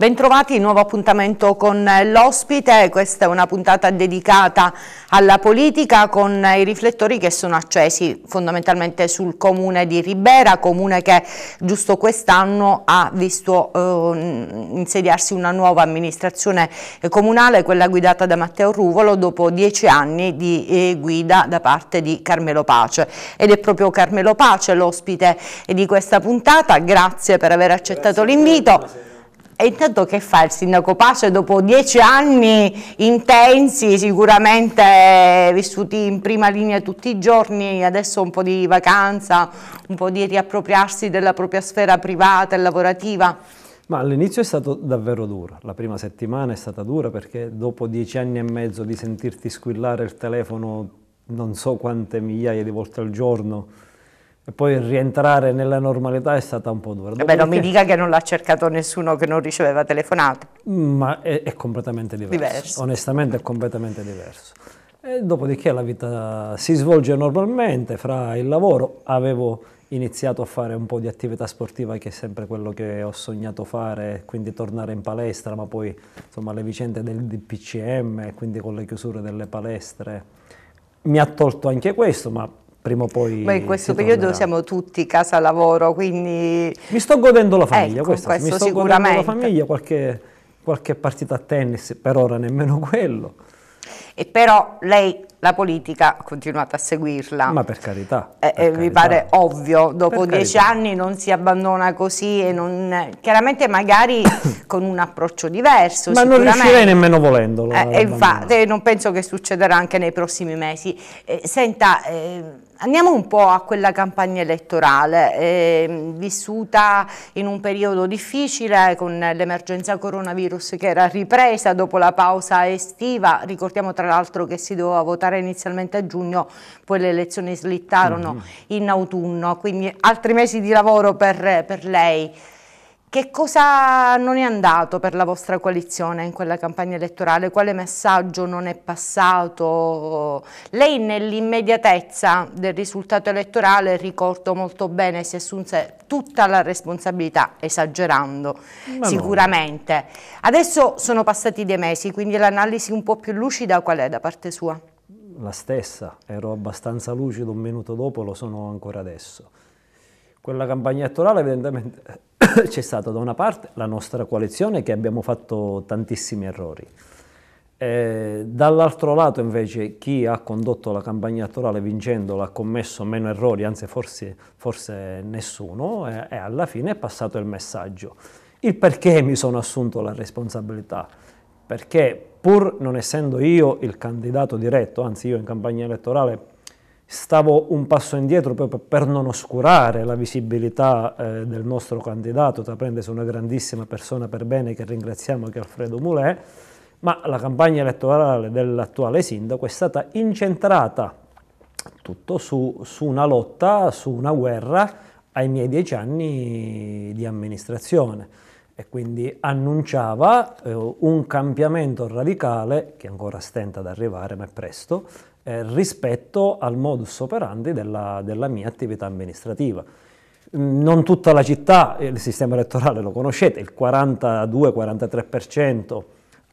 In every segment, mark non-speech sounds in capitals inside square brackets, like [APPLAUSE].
Bentrovati, nuovo appuntamento con eh, l'ospite, questa è una puntata dedicata alla politica con eh, i riflettori che sono accesi fondamentalmente sul comune di Ribera, comune che giusto quest'anno ha visto eh, insediarsi una nuova amministrazione eh, comunale, quella guidata da Matteo Ruvolo dopo dieci anni di eh, guida da parte di Carmelo Pace ed è proprio Carmelo Pace l'ospite di questa puntata, grazie per aver accettato l'invito. E intanto che fa il sindaco Pace dopo dieci anni intensi, sicuramente vissuti in prima linea tutti i giorni, adesso un po' di vacanza, un po' di riappropriarsi della propria sfera privata e lavorativa? Ma all'inizio è stato davvero duro, la prima settimana è stata dura perché dopo dieci anni e mezzo di sentirti squillare il telefono non so quante migliaia di volte al giorno, e poi rientrare nella normalità è stata un po' dura. Dopodiché, beh, non mi dica che non l'ha cercato nessuno che non riceveva telefonate. Ma è, è completamente diverso. diverso. Onestamente è completamente diverso. E dopodiché la vita si svolge normalmente fra il lavoro. Avevo iniziato a fare un po' di attività sportiva che è sempre quello che ho sognato fare, quindi tornare in palestra, ma poi insomma le vicende del DPCM, quindi con le chiusure delle palestre, mi ha tolto anche questo, ma prima o poi. Ma in questo periodo siamo tutti casa lavoro, quindi. Mi sto godendo la famiglia, ecco, questa, questo mi sto godendo la famiglia, qualche, qualche, partita a tennis, per ora nemmeno quello. E però lei la politica ha continuato a seguirla. Ma per carità. Eh, per eh, carità. Mi pare ovvio, dopo per dieci carità. anni non si abbandona così e non, chiaramente magari [COUGHS] con un approccio diverso. Ma non riuscirei nemmeno volendolo. Eh, infatti, non penso che succederà anche nei prossimi mesi. Eh, senta eh, Andiamo un po' a quella campagna elettorale, eh, vissuta in un periodo difficile con l'emergenza coronavirus che era ripresa dopo la pausa estiva, ricordiamo tra l'altro che si doveva votare inizialmente a giugno, poi le elezioni slittarono mm -hmm. in autunno, quindi altri mesi di lavoro per, per lei. Che cosa non è andato per la vostra coalizione in quella campagna elettorale? Quale messaggio non è passato? Lei nell'immediatezza del risultato elettorale, ricordo molto bene, si assunse tutta la responsabilità, esagerando Ma sicuramente. No. Adesso sono passati dei mesi, quindi l'analisi un po' più lucida qual è da parte sua? La stessa, ero abbastanza lucido un minuto dopo, lo sono ancora adesso quella campagna elettorale evidentemente [COUGHS] c'è stata da una parte la nostra coalizione che abbiamo fatto tantissimi errori, eh, dall'altro lato invece chi ha condotto la campagna elettorale vincendola ha commesso meno errori, anzi forse, forse nessuno, e, e, alla fine è passato il messaggio. Il perché mi sono assunto la responsabilità? Perché pur non essendo io il candidato diretto, anzi io in campagna elettorale stavo un passo indietro proprio per non oscurare la visibilità eh, del nostro candidato, Taprendes è una grandissima persona per bene che ringraziamo che è Alfredo Mulè, ma la campagna elettorale dell'attuale sindaco è stata incentrata tutto su, su una lotta, su una guerra ai miei dieci anni di amministrazione e quindi annunciava eh, un cambiamento radicale che ancora stenta ad arrivare ma è presto eh, rispetto al modus operandi della, della mia attività amministrativa mm, non tutta la città, il sistema elettorale lo conoscete, il 42-43%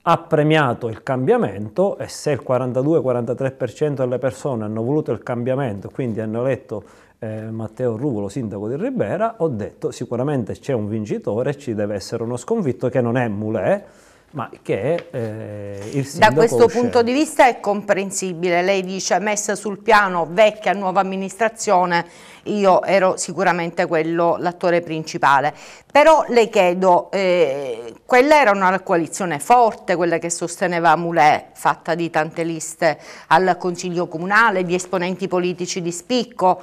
ha premiato il cambiamento e se il 42-43% delle persone hanno voluto il cambiamento, quindi hanno eletto eh, Matteo Ruvolo, sindaco di Ribera, ho detto sicuramente c'è un vincitore, ci deve essere uno sconfitto che non è Mulè, ma che eh, il sindaco... Da questo usce. punto di vista è comprensibile, lei dice messa sul piano vecchia nuova amministrazione, io ero sicuramente l'attore principale, però le chiedo, eh, quella era una coalizione forte, quella che sosteneva Mulè, fatta di tante liste al Consiglio Comunale, di esponenti politici di spicco,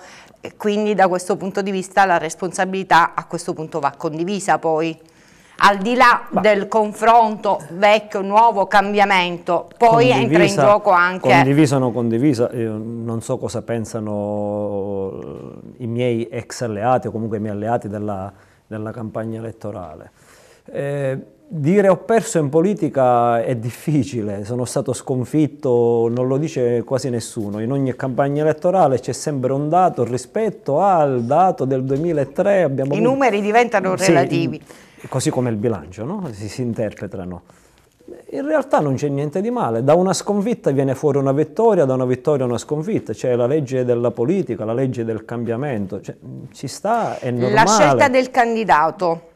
quindi da questo punto di vista la responsabilità a questo punto va condivisa poi al di là Ma del confronto vecchio, nuovo, cambiamento, poi entra in gioco anche... Condivisa o non condivisa, Io non so cosa pensano i miei ex alleati o comunque i miei alleati della, della campagna elettorale. Eh, dire ho perso in politica è difficile, sono stato sconfitto, non lo dice quasi nessuno. In ogni campagna elettorale c'è sempre un dato rispetto al dato del 2003. I avuto... numeri diventano relativi. Sì, così come il bilancio, no? si, si interpretano. In realtà non c'è niente di male, da una sconfitta viene fuori una vittoria, da una vittoria una sconfitta, c'è la legge della politica, la legge del cambiamento, cioè, ci sta, è normale. La scelta del candidato.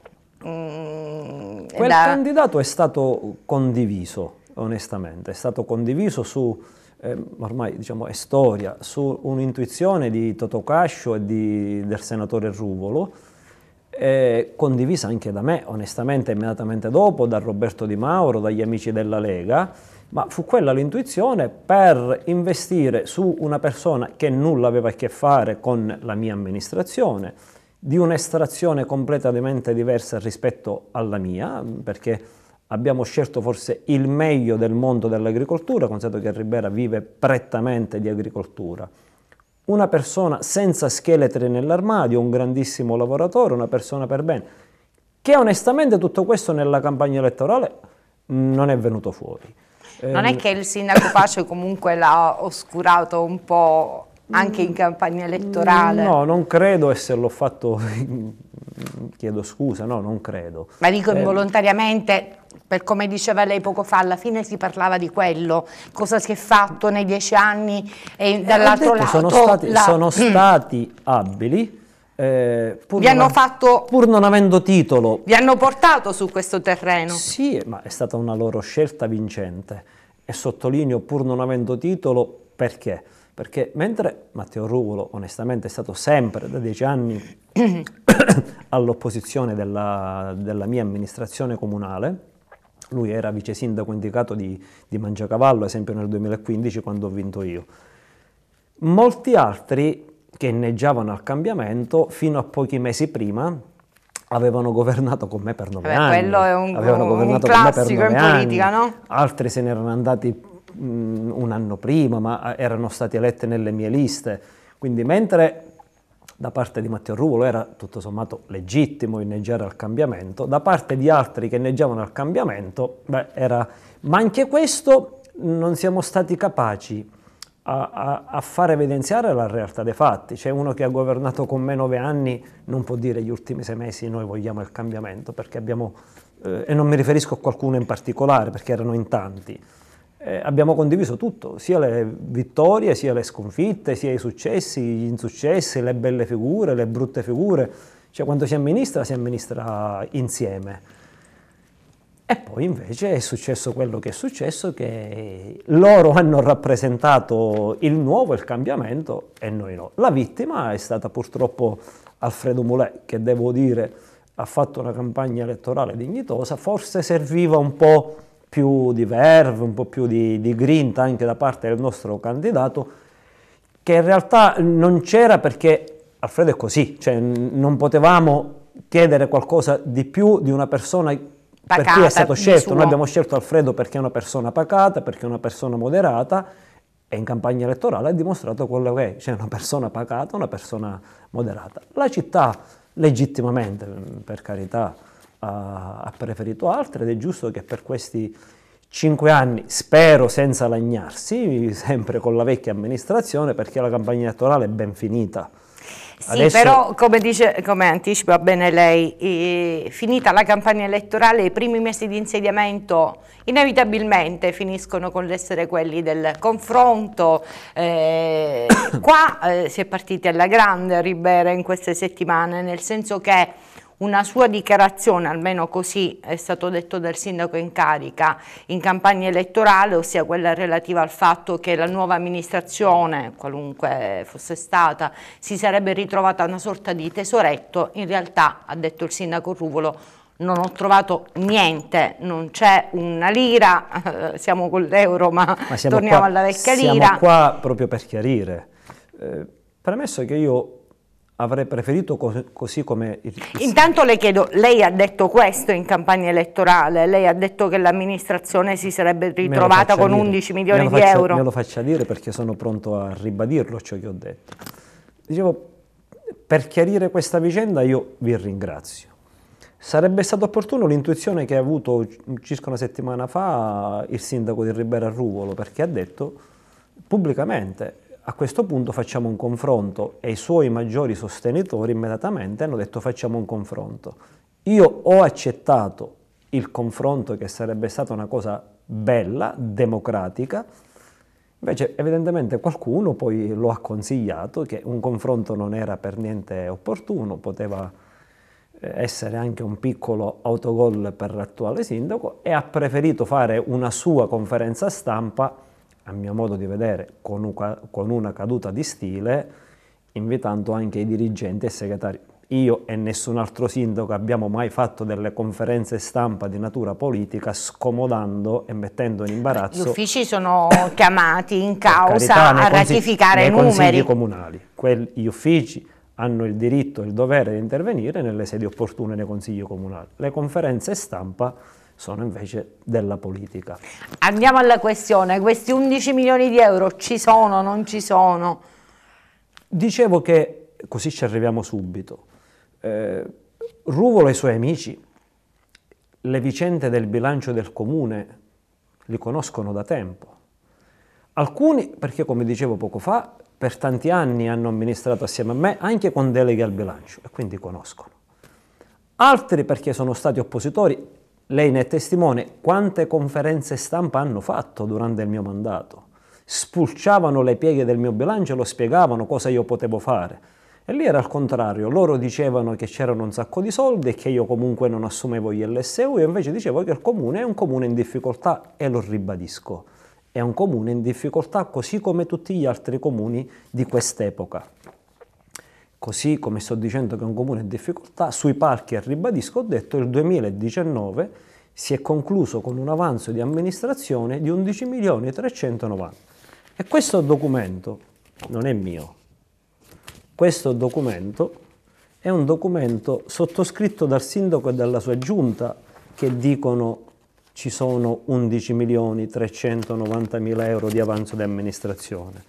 Mm, Quel da... candidato è stato condiviso, onestamente, è stato condiviso su, eh, ormai diciamo è storia, su un'intuizione di Totocascio e di, del senatore Ruvolo, eh, condivisa anche da me, onestamente, immediatamente dopo, da Roberto Di Mauro, dagli amici della Lega, ma fu quella l'intuizione per investire su una persona che nulla aveva a che fare con la mia amministrazione, di un'estrazione completamente diversa rispetto alla mia, perché abbiamo scelto forse il meglio del mondo dell'agricoltura, considerato che Ribera vive prettamente di agricoltura una persona senza scheletri nell'armadio, un grandissimo lavoratore, una persona per bene, che onestamente tutto questo nella campagna elettorale non è venuto fuori. Non eh, è ehm, che il sindaco Pace comunque l'ha oscurato un po' anche in campagna elettorale? No, non credo esserlo fatto, [LAUGHS] chiedo scusa, no, non credo. Ma dico eh, involontariamente, per come diceva lei poco fa, alla fine si parlava di quello, cosa si è fatto nei dieci anni e eh, dall'altro lato... Sono stati, la... sono mm. stati abili, eh, pur, non, fatto, pur, non avendo titolo. Vi hanno portato su questo terreno. Sì, ma è stata una loro scelta vincente e sottolineo pur non avendo titolo perché? Perché mentre Matteo Ruvolo onestamente è stato sempre da dieci anni [COUGHS] [COUGHS] all'opposizione della, della mia amministrazione comunale, lui era vice sindaco indicato di, di Mangiacavallo, ad esempio nel 2015 quando ho vinto io. Molti altri che inneggiavano al cambiamento fino a pochi mesi prima avevano governato con me per nove Beh, anni. Quello è un, avevano un, governato un classico in politica, anni. no? Altri se ne erano andati mh, mm, un anno prima, ma eh, erano stati eletti nelle mie liste. Quindi mentre da parte di Matteo Ruvolo era tutto sommato legittimo inneggiare al cambiamento, da parte di altri che inneggiavano al cambiamento, beh, era... ma anche questo non siamo stati capaci a, a, a far evidenziare la realtà dei fatti. C'è cioè, uno che ha governato con me nove anni, non può dire gli ultimi sei mesi noi vogliamo il cambiamento, perché abbiamo, eh, e non mi riferisco a qualcuno in particolare, perché erano in tanti, eh, abbiamo condiviso tutto, sia le vittorie, sia le sconfitte, sia i successi, gli insuccessi, le belle figure, le brutte figure. Cioè quando si amministra, si amministra insieme. E poi invece è successo quello che è successo, che loro hanno rappresentato il nuovo, il cambiamento e noi no. La vittima è stata purtroppo Alfredo Moulet, che devo dire ha fatto una campagna elettorale dignitosa, forse serviva un po' più di verve, un po' più di, di grinta anche da parte del nostro candidato, che in realtà non c'era perché Alfredo è così, cioè non potevamo chiedere qualcosa di più di una persona Pacata, per cui è stato scelto. Noi abbiamo scelto Alfredo perché è una persona pacata, perché è una persona moderata e in campagna elettorale ha dimostrato quello che è, cioè una persona pacata, una persona moderata. La città legittimamente, per carità, ha preferito altre ed è giusto che per questi cinque anni, spero senza lagnarsi, sempre con la vecchia amministrazione, perché la campagna elettorale è ben finita. Sì, Adesso... però come, dice, come, anticipa bene lei, eh, finita la campagna elettorale, i primi mesi di insediamento inevitabilmente finiscono con l'essere quelli del confronto. Eh, [COUGHS] qua eh, si è partiti alla grande Ribera in queste settimane, nel senso che una sua dichiarazione, almeno così è stato detto dal sindaco in carica, in campagna elettorale, ossia quella relativa al fatto che la nuova amministrazione, qualunque fosse stata, si sarebbe ritrovata una sorta di tesoretto, in realtà, ha detto il sindaco Ruvolo, non ho trovato niente, non c'è una lira, [LAUGHS] siamo con l'euro ma, ma torniamo qua, alla vecchia lira. Siamo qua proprio per chiarire, eh, premesso che io avrei preferito cos così come... Il... Intanto le chiedo, lei ha detto questo in campagna elettorale, lei ha detto che l'amministrazione si sarebbe ritrovata con dire. 11 milioni faccia, di euro. Me lo faccia dire perché sono pronto a ribadirlo ciò che ho detto. Dicevo, per chiarire questa vicenda io vi ringrazio. Sarebbe stato opportuno l'intuizione che ha avuto circa una settimana fa il sindaco di Ribera Ruvolo perché ha detto pubblicamente a questo punto facciamo un confronto e i suoi maggiori sostenitori immediatamente hanno detto facciamo un confronto. Io ho accettato il confronto che sarebbe stata una cosa bella, democratica, invece evidentemente qualcuno poi lo ha consigliato che un confronto non era per niente opportuno, poteva eh, essere anche un piccolo autogol per l'attuale sindaco e ha preferito fare una sua conferenza stampa a mio modo di vedere, con una caduta di stile, invitando anche i dirigenti e i segretari. Io e nessun altro sindaco abbiamo mai fatto delle conferenze stampa di natura politica scomodando e mettendo in imbarazzo. Gli uffici sono chiamati in causa carità, a ratificare i numeri. comunali. Quelli, gli uffici hanno il diritto e il dovere di intervenire nelle sedi opportune nei consigli comunali. Le conferenze stampa sono invece della politica. Andiamo alla questione, questi 11 milioni di euro ci sono, non ci sono? Dicevo che, così ci arriviamo subito, eh, Ruvolo e i suoi amici le vicende del bilancio del comune li conoscono da tempo. Alcuni, perché come dicevo poco fa, per tanti anni hanno amministrato assieme a me anche con deleghe al bilancio e quindi conoscono. Altri perché sono stati oppositori lei ne è testimone quante conferenze stampa hanno fatto durante il mio mandato. Spulciavano le pieghe del mio bilancio e lo spiegavano cosa io potevo fare. E lì era al contrario, loro dicevano che c'erano un sacco di soldi e che io comunque non assumevo gli LSU, io invece dicevo che il comune è un comune in difficoltà e lo ribadisco. È un comune in difficoltà così come tutti gli altri comuni di quest'epoca così come sto dicendo che è un comune in difficoltà, sui parchi, ribadisco, ho detto il 2019 si è concluso con un avanzo di amministrazione di 11 e questo documento non è mio, questo documento è un documento sottoscritto dal sindaco e dalla sua giunta che dicono ci sono 11.390.000 euro di avanzo di amministrazione.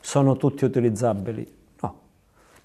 Sono tutti utilizzabili,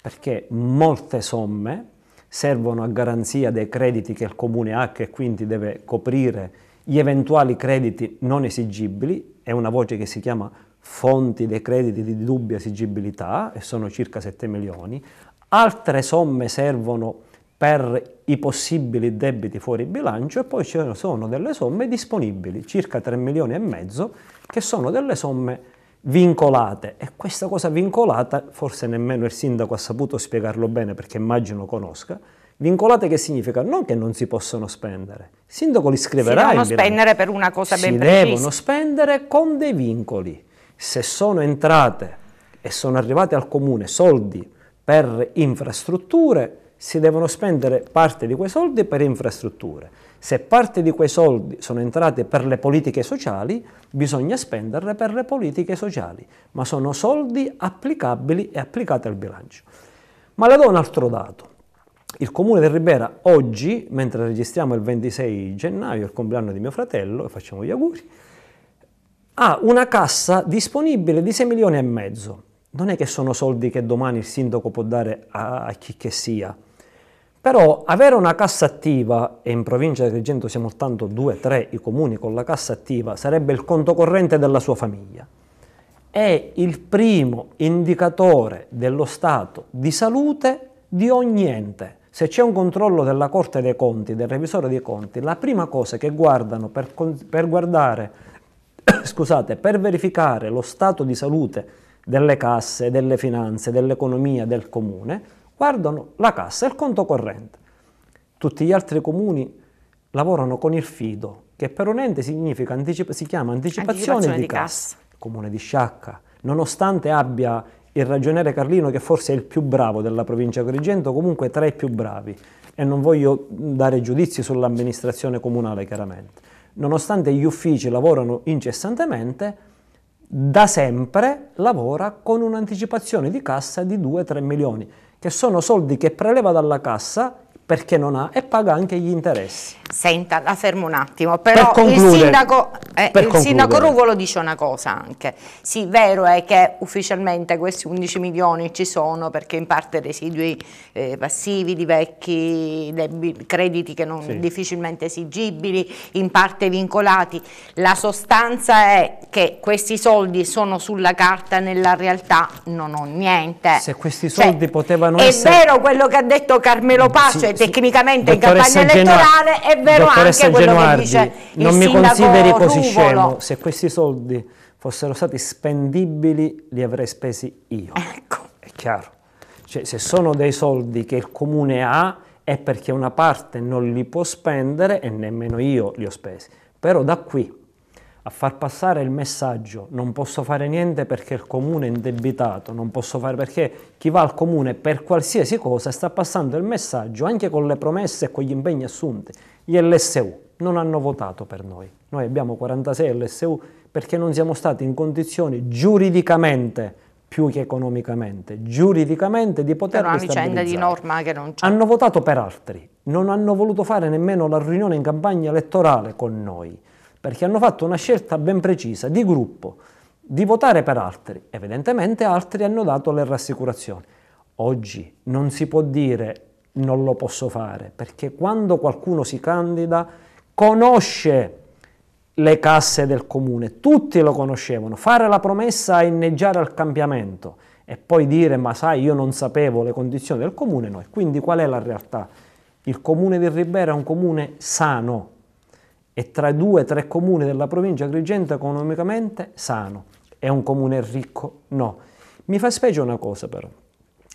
perché molte somme servono a garanzia dei crediti che il comune ha che quindi deve coprire gli eventuali crediti non esigibili, è una voce che si chiama fonti dei crediti di dubbia esigibilità e sono circa 7 milioni, altre somme servono per i possibili debiti fuori bilancio e poi ci sono delle somme disponibili, circa 3 milioni e mezzo, che sono delle somme vincolate e questa cosa vincolata, forse nemmeno il sindaco ha saputo spiegarlo bene perché immagino conosca, vincolate che significa non che non si possono spendere, il sindaco li scriverà. Si devono spendere per una cosa si ben precisa. Si devono spendere con dei vincoli. Se sono entrate e sono arrivate al comune soldi per infrastrutture, si devono spendere parte di quei soldi per infrastrutture se parte di quei soldi sono entrate per le politiche sociali, bisogna spenderle per le politiche sociali, ma sono soldi applicabili e applicati al bilancio. Ma le do un altro dato. Il comune di Ribera oggi, mentre registriamo il 26 gennaio, il compleanno di mio fratello, e facciamo gli auguri, ha una cassa disponibile di 6 milioni e mezzo. Non è che sono soldi che domani il sindaco può dare a, a chi che sia però avere una cassa attiva, e in provincia di Agrigento siamo soltanto 2 tre i comuni con la cassa attiva, sarebbe il conto corrente della sua famiglia. È il primo indicatore dello stato di salute di ogni ente. Se c'è un controllo della Corte dei Conti, del Revisore dei Conti, la prima cosa che guardano per, per guardare, [COUGHS] scusate, per verificare lo stato di salute delle casse, delle finanze, dell'economia del comune, guardano la cassa e il conto corrente. Tutti gli altri comuni lavorano con il FIDO, che per un ente significa, anticipa, si chiama anticipazione, anticipazione di, di cassa. Il comune di Sciacca, nonostante abbia il ragioniere Carlino, che forse è il più bravo della provincia di comunque tra i più bravi, e non voglio dare giudizi sull'amministrazione comunale chiaramente, nonostante gli uffici lavorano incessantemente, da sempre lavora con un'anticipazione di cassa di 2-3 milioni che sono soldi che preleva dalla cassa perché non ha e paga anche gli interessi. Senta, la fermo un attimo, però per il, sindaco, eh, per il sindaco, Ruvolo dice una cosa anche, sì vero è che ufficialmente questi 11 milioni ci sono perché in parte residui eh, passivi di vecchi crediti che non sì. difficilmente esigibili, in parte vincolati, la sostanza è che questi soldi sono sulla carta, nella realtà non ho niente. Se questi cioè, soldi cioè, potevano è essere... È vero quello che ha detto Carmelo mm, Pace, sì tecnicamente dottoressa in campagna elettorale è vero anche quello Genuardi, che dice non mi consideri così Ruvolo. scemo se questi soldi fossero stati spendibili li avrei spesi io ecco è chiaro cioè, se sono dei soldi che il comune ha è perché una parte non li può spendere e nemmeno io li ho spesi però da qui a far passare il messaggio non posso fare niente perché il comune è indebitato, non posso fare perché chi va al comune per qualsiasi cosa sta passando il messaggio anche con le promesse e con gli impegni assunti. Gli LSU non hanno votato per noi. Noi abbiamo 46 LSU perché non siamo stati in condizioni giuridicamente più che economicamente, giuridicamente di poter Però una vicenda di norma che non c'è. Hanno votato per altri, non hanno voluto fare nemmeno la riunione in campagna elettorale con noi perché hanno fatto una scelta ben precisa di gruppo, di votare per altri. Evidentemente altri hanno dato le rassicurazioni. Oggi non si può dire non lo posso fare, perché quando qualcuno si candida conosce le casse del comune, tutti lo conoscevano, fare la promessa a inneggiare al cambiamento e poi dire ma sai io non sapevo le condizioni del comune, no. Quindi qual è la realtà? Il comune di Ribera è un comune sano, e tra i due o tre comuni della provincia Agrigento economicamente sano. È un comune ricco? No. Mi fa specie una cosa però.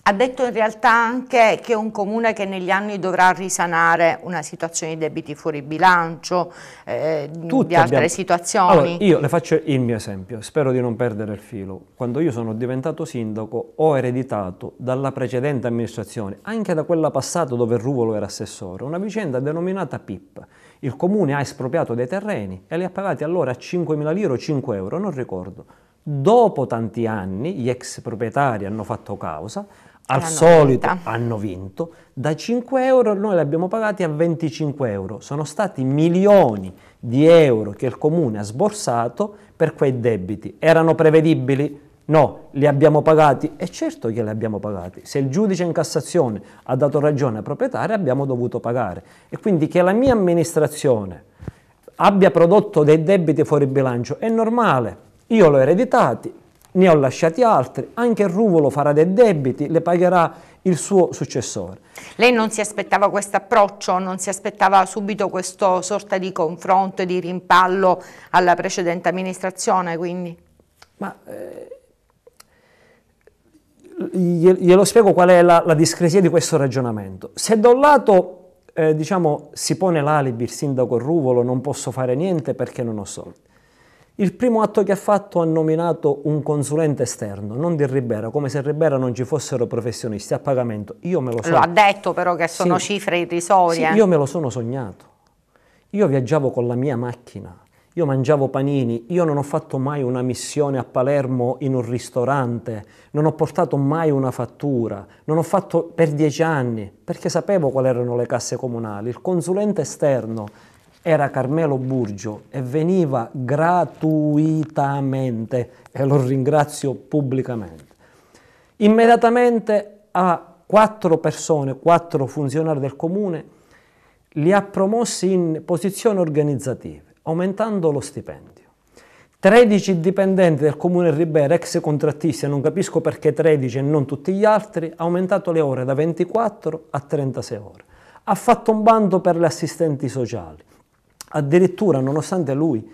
Ha detto in realtà anche che è un comune che negli anni dovrà risanare una situazione di debiti fuori bilancio, eh, di altre abbiamo... situazioni. Allora, io le faccio il mio esempio, spero di non perdere il filo. Quando io sono diventato sindaco ho ereditato dalla precedente amministrazione, anche da quella passata dove Ruvolo era assessore, una vicenda denominata PIP il comune ha espropriato dei terreni e li ha pagati allora a 5.000 lire o 5 euro, non ricordo. Dopo tanti anni gli ex proprietari hanno fatto causa, al hanno solito vinta. hanno vinto, da 5 euro noi li abbiamo pagati a 25 euro. Sono stati milioni di euro che il comune ha sborsato per quei debiti. Erano prevedibili? No, li abbiamo pagati e certo che li abbiamo pagati. Se il giudice in Cassazione ha dato ragione al proprietario abbiamo dovuto pagare. E quindi che la mia amministrazione abbia prodotto dei debiti fuori bilancio è normale. Io l'ho ereditati, ne ho lasciati altri, anche il Ruvolo farà dei debiti, le pagherà il suo successore. Lei non si aspettava questo approccio, non si aspettava subito questa sorta di confronto e di rimpallo alla precedente amministrazione quindi? Ma eh, glielo spiego qual è la, la discresia di questo ragionamento. Se da un lato eh, diciamo, si pone l'alibi il sindaco Ruvolo, non posso fare niente perché non ho soldi. Il primo atto che ha fatto ha nominato un consulente esterno, non di Ribera, come se Ribera non ci fossero professionisti a pagamento. Io me lo so. Lo ha detto però che sono sì. cifre irrisorie. Sì, io me lo sono sognato. Io viaggiavo con la mia macchina io mangiavo panini, io non ho fatto mai una missione a Palermo in un ristorante, non ho portato mai una fattura, non ho fatto per dieci anni, perché sapevo quali erano le casse comunali. Il consulente esterno era Carmelo Burgio e veniva gratuitamente e lo ringrazio pubblicamente. Immediatamente a quattro persone, quattro funzionari del comune, li ha promossi in posizione organizzativa aumentando lo stipendio. 13 dipendenti del comune Ribera, ex contrattisti, non capisco perché 13 e non tutti gli altri, ha aumentato le ore da 24 a 36 ore. Ha fatto un bando per le assistenti sociali. Addirittura, nonostante lui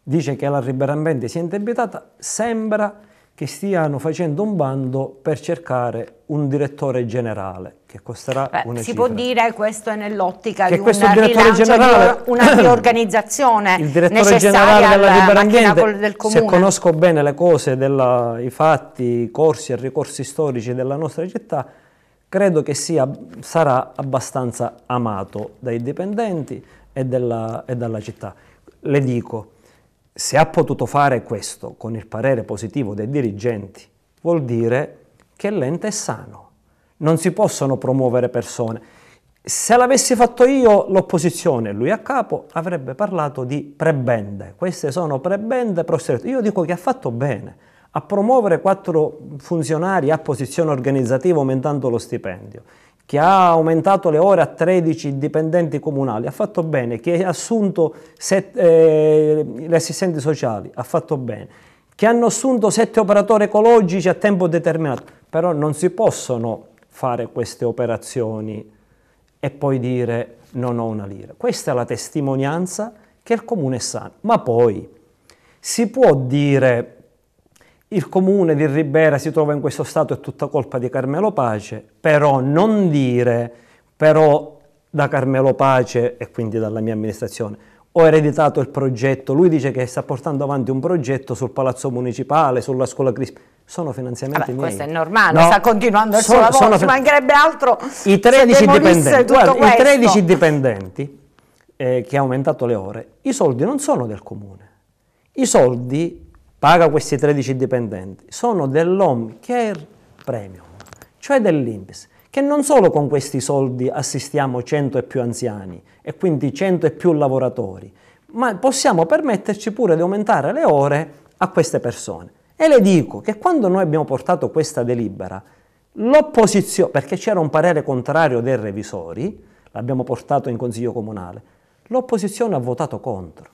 dice che la Ribera Ambiente sia indebitata, sembra che che stiano facendo un bando per cercare un direttore generale che costerà Beh, una si cifra. può dire questo è nell'ottica che di questo un direttore generale, di una [CLEARS THROAT] riorganizzazione il direttore generale della Libera Ambiente del se conosco bene le cose della, i fatti, i corsi e ricorsi storici della nostra città credo che sia, sarà abbastanza amato dai dipendenti e, della, e dalla città le dico se ha potuto fare questo con il parere positivo dei dirigenti, vuol dire che l'ente è sano. Non si possono promuovere persone. Se l'avessi fatto io, l'opposizione, lui a capo, avrebbe parlato di prebende. Queste sono prebende prostitute. Io dico che ha fatto bene a promuovere quattro funzionari a posizione organizzativa aumentando lo stipendio che ha aumentato le ore a 13 dipendenti comunali, ha fatto bene, che ha assunto set, eh, gli assistenti sociali, ha fatto bene, che hanno assunto 7 operatori ecologici a tempo determinato, però non si possono fare queste operazioni e poi dire non ho una lira. Questa è la testimonianza che il comune è sano, ma poi si può dire il comune di Ribera si trova in questo stato è tutta colpa di Carmelo Pace, però non dire, però da Carmelo Pace e quindi dalla mia amministrazione, ho ereditato il progetto, lui dice che sta portando avanti un progetto sul palazzo municipale, sulla scuola Crispi, sono finanziamenti Vabbè, Questo è normale, no, sta continuando il sono, suo lavoro, sono, ci mancherebbe altro I 13 dipendenti, guarda, i 13 dipendenti eh, che ha aumentato le ore, i soldi non sono del comune, i soldi paga questi 13 dipendenti, sono dell'Home Care Premium, cioè dell'Inps, che non solo con questi soldi assistiamo 100 e più anziani e quindi 100 e più lavoratori, ma possiamo permetterci pure di aumentare le ore a queste persone. E le dico che quando noi abbiamo portato questa delibera, l'opposizione, perché c'era un parere contrario dei revisori, l'abbiamo portato in consiglio comunale, l'opposizione ha votato contro.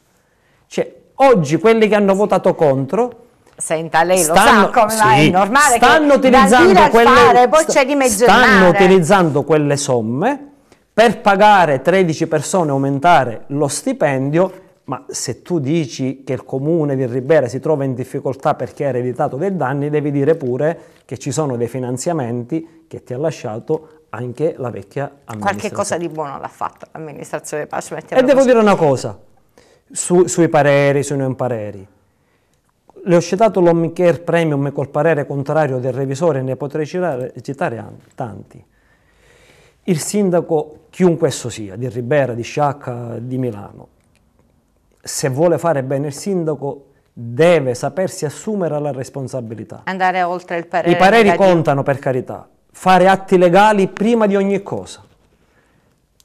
Cioè, oggi quelli che hanno votato contro Senta, lei stanno, lo sa come sì, è normale stanno utilizzando, quelle, fare, st stanno utilizzando quelle somme per pagare 13 persone aumentare lo stipendio ma se tu dici che il comune di Ribera si trova in difficoltà perché ha ereditato dei danni, devi dire pure che ci sono dei finanziamenti che ti ha lasciato anche la vecchia amministrazione. Qualche cosa di buono l'ha fatto l'amministrazione Pace. E devo dire una cosa, su, sui pareri, sui non pareri. Le ho citato l'Home Care Premium col parere contrario del revisore, ne potrei citare, citare tanti. Il sindaco, chiunque esso sia, di Ribera, di Sciacca, di Milano, se vuole fare bene il sindaco deve sapersi assumere la responsabilità. Andare oltre il parere. I pareri negativo. contano per carità, fare atti legali prima di ogni cosa.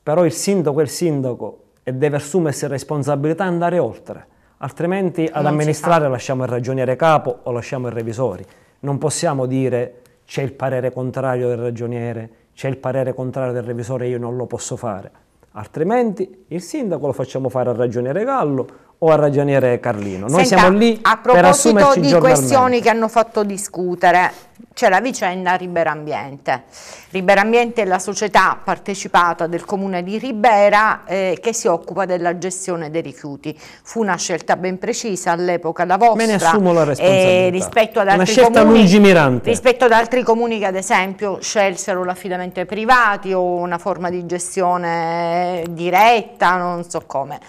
Però il sindaco è il sindaco, e deve assumersi responsabilità e andare oltre, altrimenti ad non amministrare lasciamo il ragioniere capo o lasciamo i revisori. Non possiamo dire c'è il parere contrario del ragioniere, c'è il parere contrario del revisore, io non lo posso fare. Altrimenti il sindaco lo facciamo fare al ragioniere Gallo o a ragioniere Carlino. Noi Senta, siamo lì a proposito di questioni che hanno fatto discutere, c'è la vicenda Ribera Ambiente. Ribera Ambiente è la società partecipata del comune di Ribera eh, che si occupa della gestione dei rifiuti. Fu una scelta ben precisa all'epoca la vostra. Me ne assumo la eh, responsabilità. rispetto ad altri scelta comuni, lungimirante. Rispetto ad altri comuni che ad esempio scelsero l'affidamento ai privati o una forma di gestione diretta, non so come.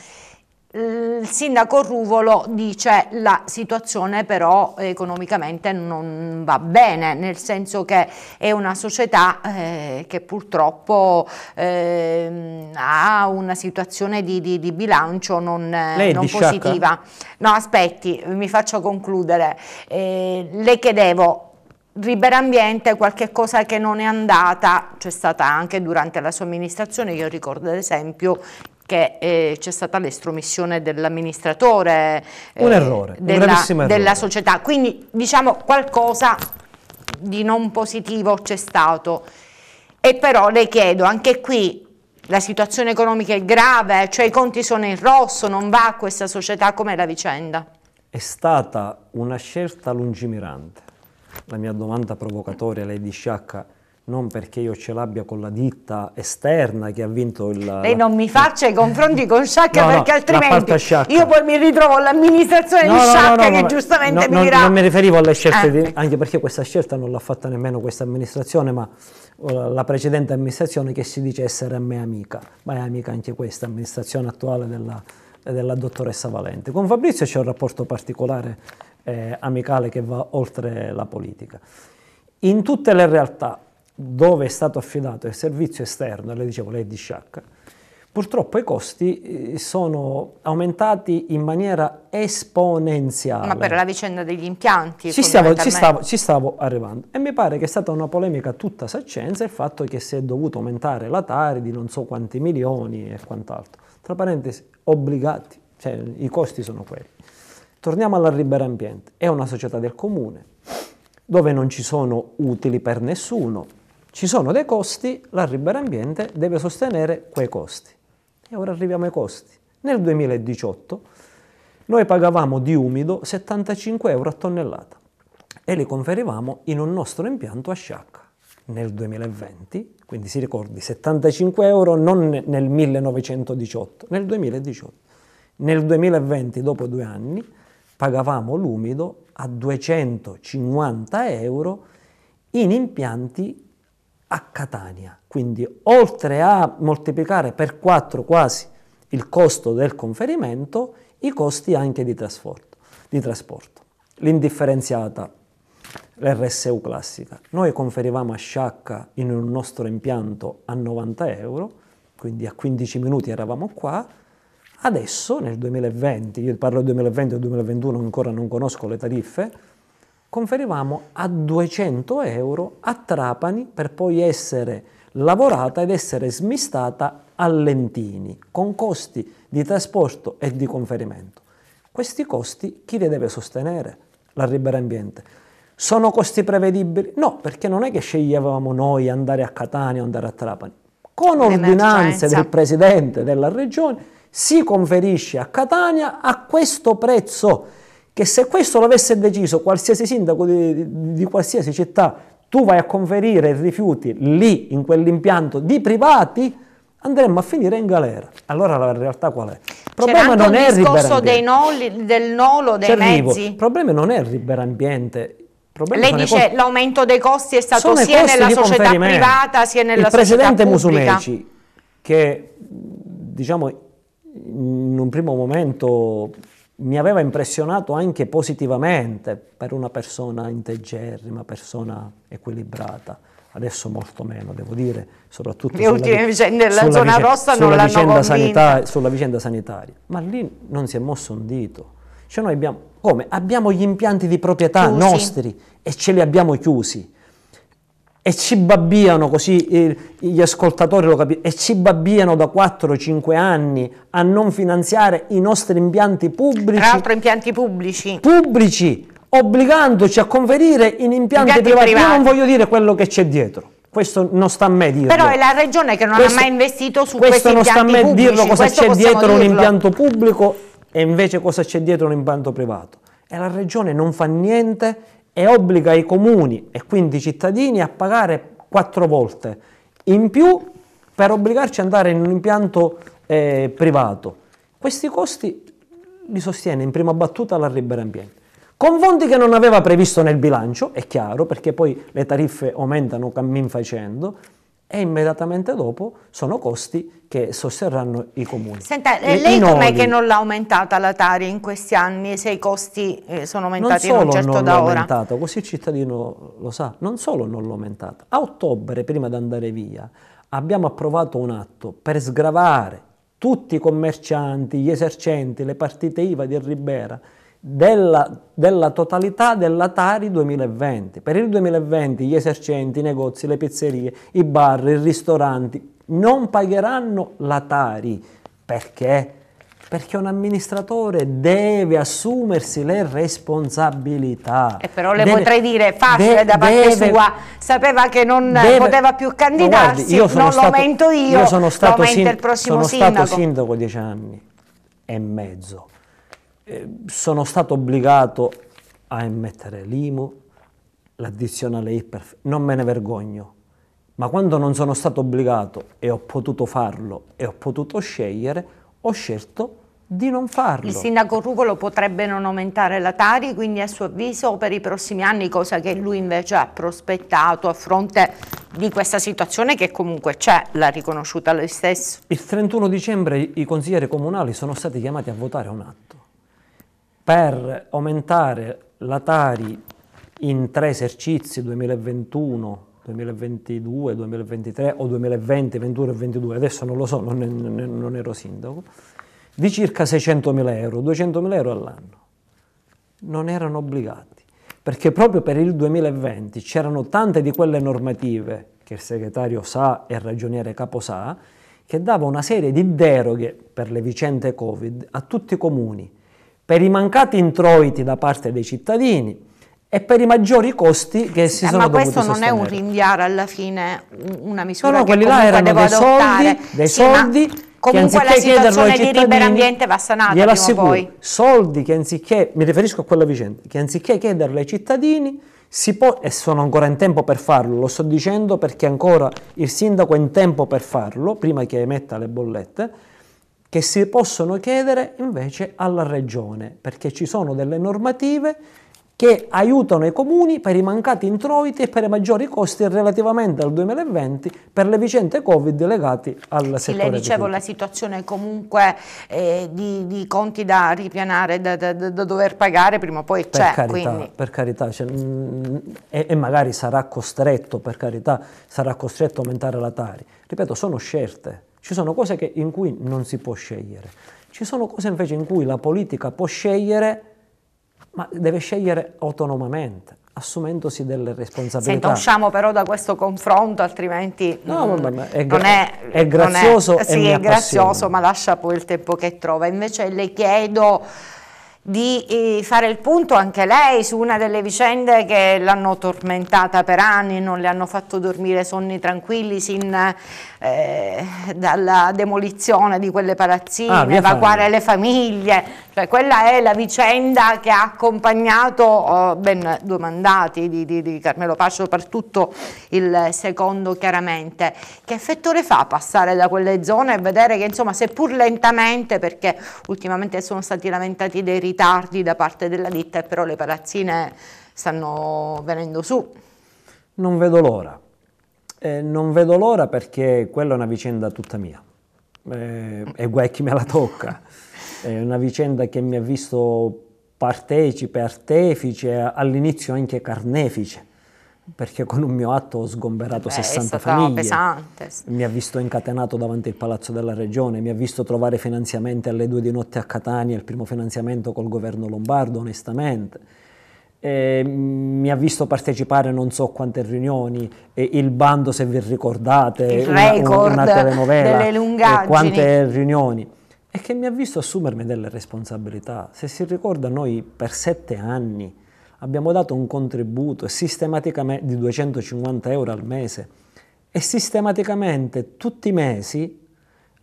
Il sindaco Ruvolo dice che la situazione però economicamente non va bene, nel senso che è una società eh, che purtroppo eh, ha una situazione di, di, di bilancio non, non positiva. No, aspetti, mi faccio concludere. Eh, le chiedevo, Libera ambiente, qualche cosa che non è andata, c'è stata anche durante la sua amministrazione, io ricordo ad esempio che eh, c'è stata l'estromissione dell'amministratore eh, un errore, della, della società. Quindi diciamo qualcosa di non positivo c'è stato. E però le chiedo, anche qui la situazione economica è grave, cioè i conti sono in rosso, non va a questa società, com'è la vicenda? È stata una scelta lungimirante. La mia domanda provocatoria, lei di sciacca, non perché io ce l'abbia con la ditta esterna che ha vinto il... Lei non mi faccia i confronti con Sciacca no, perché altrimenti sciacca. io poi mi ritrovo l'amministrazione no, di Sciacca no, che giustamente mi dirà... Non, non mi riferivo alle scelte, eh. di, anche perché questa scelta non l'ha fatta nemmeno questa amministrazione, ma uh, la precedente amministrazione che si dice essere a me amica, ma è amica anche questa amministrazione attuale della, della dottoressa Valente. Con Fabrizio c'è un rapporto particolare eh, amicale che va oltre la politica. In tutte le realtà dove è stato affidato il servizio esterno, le dicevo, lei di sciacca, purtroppo i costi eh, sono aumentati in maniera esponenziale. Ma per la vicenda degli impianti? Ci stavo, ci, stavo, ci stavo, arrivando. E mi pare che sia stata una polemica tutta saccenza il fatto che si è dovuto aumentare la Tari di non so quanti milioni e quant'altro. Tra parentesi, obbligati, cioè i costi sono quelli. Torniamo alla Ribera Ambiente, è una società del comune dove non ci sono utili per nessuno, ci sono dei costi, la Ambiente deve sostenere quei costi. E ora arriviamo ai costi. Nel 2018 noi pagavamo di umido 75 euro a tonnellata e li conferivamo in un nostro impianto a Sciacca. Nel 2020, quindi si ricordi, 75 euro non nel 1918, nel 2018. Nel 2020, dopo due anni, pagavamo l'umido a 250 euro in impianti a Catania. Quindi oltre a moltiplicare per 4 quasi il costo del conferimento, i costi anche di trasporto. Di trasporto. L'indifferenziata, l'RSU classica. Noi conferivamo a Sciacca in un nostro impianto a 90 euro, quindi a 15 minuti eravamo qua, Adesso, nel 2020, io parlo del 2020 o 2021, ancora non conosco le tariffe, conferivamo a 200 euro a Trapani per poi essere lavorata ed essere smistata a Lentini, con costi di trasporto e di conferimento. Questi costi chi li deve sostenere? La Libera Ambiente. Sono costi prevedibili? No, perché non è che sceglievamo noi andare a Catania o andare a Trapani. Con ordinanze del Presidente della Regione si conferisce a Catania a questo prezzo che se questo l'avesse deciso qualsiasi sindaco di, di, di qualsiasi città, tu vai a conferire i rifiuti lì, in quell'impianto, di privati, andremmo a finire in galera. Allora la realtà qual è? Il problema non è il discorso dei noli, del nolo dei cioè, mezzi. Il problema non è il libero ambiente. Lei dice che l'aumento dei costi è stato sia nella società privata sia nella società pubblica. Il presidente Musumeci, che diciamo in un primo momento mi aveva impressionato anche positivamente per una persona integerrima, persona equilibrata. Adesso molto meno, devo dire, soprattutto Le sulla, ultime vicende della sulla zona vicenda, rossa non l'hanno sanitaria, sulla vicenda sanitaria. Ma lì non si è mosso un dito. Cioè noi abbiamo, come? Abbiamo gli impianti di proprietà chiusi. nostri e ce li abbiamo chiusi e ci babbiano così gli ascoltatori lo capiscono e ci babbiano da 4-5 anni a non finanziare i nostri impianti pubblici tra l'altro impianti pubblici pubblici obbligandoci a conferire in impianti, impianti privati. privati io non voglio dire quello che c'è dietro questo non sta a me dirlo. Però è la regione che non questo, ha mai investito su questo questo non sta a me pubblici. dirlo cosa c'è dietro dirlo. un impianto pubblico e invece cosa c'è dietro un impianto privato. E la regione non fa niente e obbliga i comuni e quindi i cittadini a pagare quattro volte in più per obbligarci ad andare in un impianto eh, privato. Questi costi li sostiene in prima battuta la Libera Ambiente. Con fondi che non aveva previsto nel bilancio, è chiaro, perché poi le tariffe aumentano cammin facendo, e immediatamente dopo sono costi che sosterranno i comuni. Senta, Le, lei com'è che non l'ha aumentata la Tari in questi anni se i costi eh, sono aumentati non, non certo non da ora? Non aumentata, così il cittadino lo sa, non solo non l'ha aumentata. A ottobre, prima di andare via, abbiamo approvato un atto per sgravare tutti i commercianti, gli esercenti, le partite IVA di Ribera, della, della, totalità dell'Atari 2020. Per il 2020 gli esercenti, i negozi, le pizzerie, i bar, i ristoranti non pagheranno l'Atari. Perché? Perché un amministratore deve assumersi le responsabilità. E però le deve, potrei dire facile de, da parte deve, sua, sapeva che non deve, poteva più candidarsi, guardi, non stato, lo mento io, io sono stato, lo mento il prossimo sono sindaco. Sono stato sindaco dieci anni e mezzo sono stato obbligato a emettere l'IMU, l'addizionale IPERF, non me ne vergogno, ma quando non sono stato obbligato e ho potuto farlo e ho potuto scegliere, ho scelto di non farlo. Il sindaco Rugolo potrebbe non aumentare la Tari, quindi a suo avviso per i prossimi anni, cosa che lui invece ha prospettato a fronte di questa situazione che comunque c'è, l'ha riconosciuta lui stesso. Il 31 dicembre i consiglieri comunali sono stati chiamati a votare un atto per aumentare la Tari in tre esercizi 2021, 2022, 2023 o 2020, 2021 e 2022, adesso non lo so, non, non, non ero sindaco, di circa 600.000 euro, 200.000 euro all'anno. Non erano obbligati, perché proprio per il 2020 c'erano tante di quelle normative che il segretario sa e il ragioniere capo sa, che dava una serie di deroghe per le vicende Covid a tutti i comuni per i mancati introiti da parte dei cittadini e per i maggiori costi che si eh, sono ma dovuti sostenere. Ma questo non è un rinviare alla fine una misura no, no, quelli là erano dei soldi, dei sì, soldi Comunque la situazione di libero ambiente va sanata prima assicuro, poi. Soldi che anziché, mi riferisco a quella vicenda, che anziché chiederli ai cittadini, si può, e sono ancora in tempo per farlo, lo sto dicendo perché ancora il sindaco è in tempo per farlo, prima che emetta le bollette, che si possono chiedere invece alla regione, perché ci sono delle normative che aiutano i comuni per i mancati introiti e per i maggiori costi relativamente al 2020 per le vicende Covid legate al sì, settore. Le dicevo la situazione comunque eh, di, di, conti da ripianare, da, da, da, dover pagare prima o poi per c'è. Carità, per carità, cioè, mh, mm, e, e, magari sarà costretto, per carità, sarà costretto a aumentare la Tari. Ripeto, sono scelte ci sono cose che, in cui non si può scegliere. Ci sono cose invece in cui la politica può scegliere, ma deve scegliere autonomamente, assumendosi delle responsabilità. Senta, usciamo però da questo confronto, altrimenti no, mh, mm, vabbè, è non è, è grazioso. Non è, sì, è grazioso, ma lascia poi il tempo che trova. Invece le chiedo di eh, fare il punto anche lei su una delle vicende che l'hanno tormentata per anni, non le hanno fatto dormire sonni tranquilli sin eh, dalla demolizione di quelle palazzine, ah, evacuare famiglia. le famiglie, cioè, quella è la vicenda che ha accompagnato eh, ben due mandati di, di, di Carmelo Pascio per tutto il secondo chiaramente. Che effetto le fa passare da quelle zone e vedere che insomma seppur lentamente perché ultimamente sono stati lamentati dei ritardi da parte della ditta però le palazzine stanno venendo su. Non vedo l'ora, eh, non vedo l'ora perché quella è una vicenda tutta mia eh, e guai chi me la tocca. È una vicenda che mi ha visto partecipe, artefice, all'inizio anche carnefice perché con un mio atto ho sgomberato Beh, 60 famiglie. Pesante. Mi ha visto incatenato davanti al Palazzo della Regione, mi ha visto trovare finanziamenti alle due di notte a Catania, il primo finanziamento col governo lombardo, onestamente. E mi ha visto partecipare non so quante riunioni, il bando se vi ricordate, il una, una telenovela, delle lungaggini. quante riunioni e che mi ha visto assumermi delle responsabilità. Se si ricorda, noi per sette anni abbiamo dato un contributo sistematicamente di 250 euro al mese e sistematicamente tutti i mesi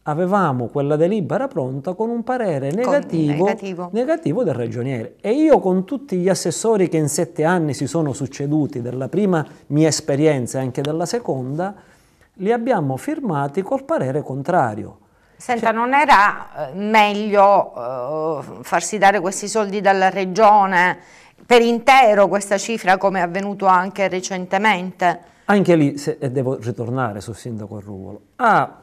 avevamo quella delibera pronta con un parere negativo, negativo. negativo, del ragioniere. E io con tutti gli assessori che in sette anni si sono succeduti della prima mia esperienza e anche della seconda, li abbiamo firmati col parere contrario. Senta, cioè non era eh, meglio uh, farsi dare questi soldi dalla regione per intero questa cifra come è avvenuto anche recentemente? Anche lì, se, e eh, devo ritornare sul sindaco Arruvolo, ha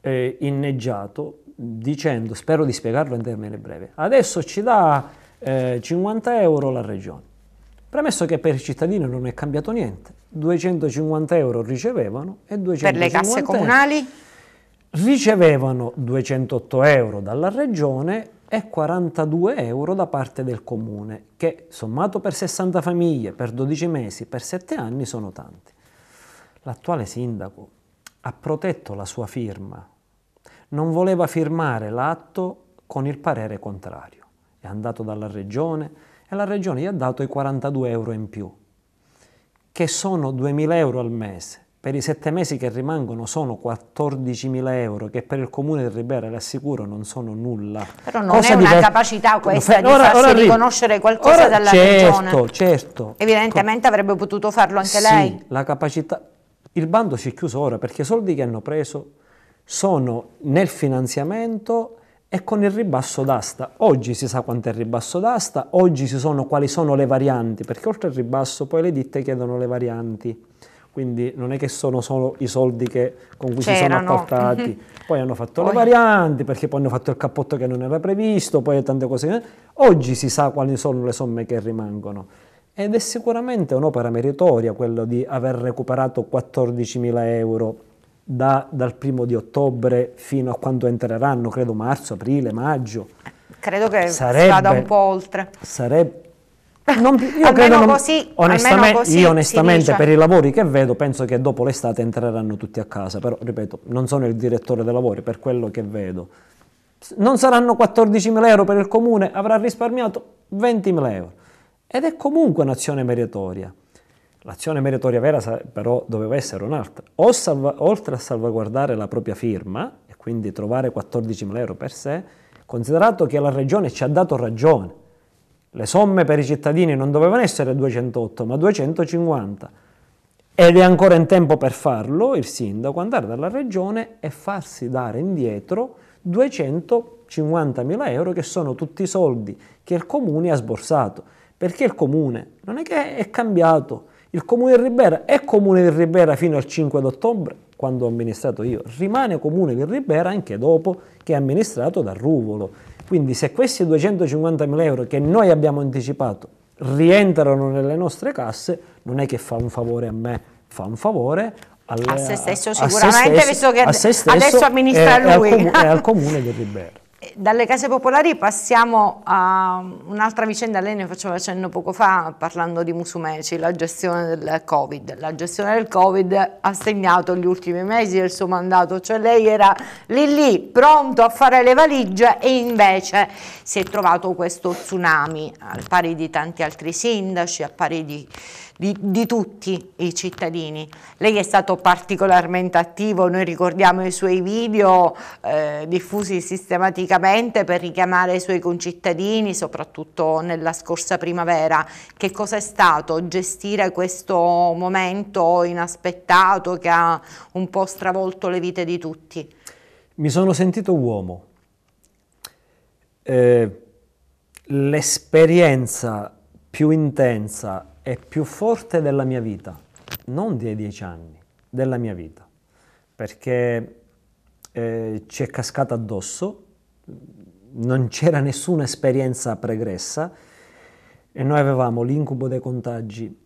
eh, inneggiato dicendo, spero di spiegarlo in termini brevi, adesso ci dà eh, 50 euro la regione. Premesso che per i cittadini non è cambiato niente, 250 euro ricevevano e 250 euro... Per le casse comunali? ricevevano 208 euro dalla regione e 42 euro da parte del comune, che sommato per 60 famiglie, per 12 mesi, per 7 anni sono tanti. L'attuale sindaco ha protetto la sua firma, non voleva firmare l'atto con il parere contrario, è andato dalla regione e la regione gli ha dato i 42 euro in più, che sono 2.000 euro al mese per i sette mesi che rimangono sono 14.000 euro che per il comune del Ribera, le assicuro, non sono nulla. Però non Cosa è una diver... capacità questa no, di ora, farsi ora, riconoscere qualcosa ora, dalla certo, regione. Certo, Evidentemente avrebbe potuto farlo anche sì, lei. la capacità... Il bando si è chiuso ora perché i soldi che hanno preso sono nel finanziamento e con il ribasso d'asta. Oggi si sa quanto è il ribasso d'asta, oggi si sono quali sono le varianti, perché oltre al ribasso poi le ditte chiedono le varianti quindi non è che sono solo i soldi che, con cui C'erano. si sono apportati. Mm-hmm. Poi hanno fatto poi. le varianti, perché poi hanno fatto il cappotto che non era previsto, poi tante cose. Oggi si sa quali sono le somme che rimangono. Ed è sicuramente un'opera meritoria quello di aver recuperato 14.000 euro da, dal primo di ottobre fino a quando entreranno, credo marzo, aprile, maggio. Credo che sarebbe, si vada un po' oltre. Sarebbe, non, io almeno credo così, onestamente, così io onestamente per i lavori che vedo penso che dopo l'estate entreranno tutti a casa, però ripeto, non sono il direttore dei lavori, per quello che vedo. Non saranno 14.000 euro per il comune, avrà risparmiato 20.000 euro. Ed è comunque un'azione meritoria. L'azione meritoria vera però doveva essere un'altra. Salva, oltre a salvaguardare la propria firma, e quindi trovare 14.000 euro per sé, considerato che la regione ci ha dato ragione, le somme per i cittadini non dovevano essere 208, ma 250. Ed è ancora in tempo per farlo il sindaco, andare dalla regione e farsi dare indietro 250.000 euro che sono tutti i soldi che il comune ha sborsato. Perché il comune non è che è cambiato. Il comune di Ribera è comune di Ribera fino al 5 ottobre, quando ho amministrato io. Rimane comune di Ribera anche dopo che è amministrato da Ruvolo. Quindi se questi 250.000 euro che noi abbiamo anticipato rientrano nelle nostre casse, non è che fa un favore a me, fa un favore alle, a se stesso sicuramente, se stesso, visto che adesso amministra e, lui. E al, [LAUGHS] comune, al comune di Ribera. Dalle case popolari passiamo a un'altra vicenda, lei ne faceva accenno poco fa parlando di Musumeci, la gestione del Covid. La gestione del Covid ha segnato gli ultimi mesi del suo mandato, cioè lei era lì lì pronto a fare le valigie e invece si è trovato questo tsunami al pari di tanti altri sindaci, al pari di, di, di tutti i cittadini. Lei è stato particolarmente attivo, noi ricordiamo i suoi video eh, diffusi sistematicamente politicamente per richiamare i suoi concittadini, soprattutto nella scorsa primavera. Che cosa è stato gestire questo momento inaspettato che ha un po' stravolto le vite di tutti? Mi sono sentito uomo. Eh, l'esperienza più intensa e più forte della mia vita, non dei dieci anni, della mia vita, perché eh, ci è cascata addosso non c'era nessuna esperienza pregressa e noi avevamo l'incubo dei contagi,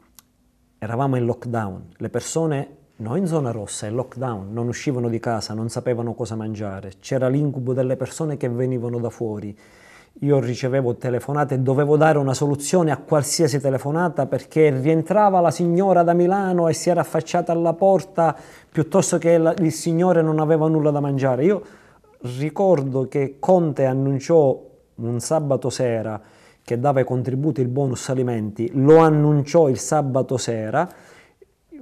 eravamo in lockdown, le persone, noi in zona rossa, in lockdown, non uscivano di casa, non sapevano cosa mangiare, c'era l'incubo delle persone che venivano da fuori, io ricevevo telefonate dovevo dare una soluzione a qualsiasi telefonata perché rientrava la signora da Milano e si era affacciata alla porta piuttosto che il signore non aveva nulla da mangiare. Io ricordo che Conte annunciò un sabato sera che dava i contributi il bonus alimenti, lo annunciò il sabato sera,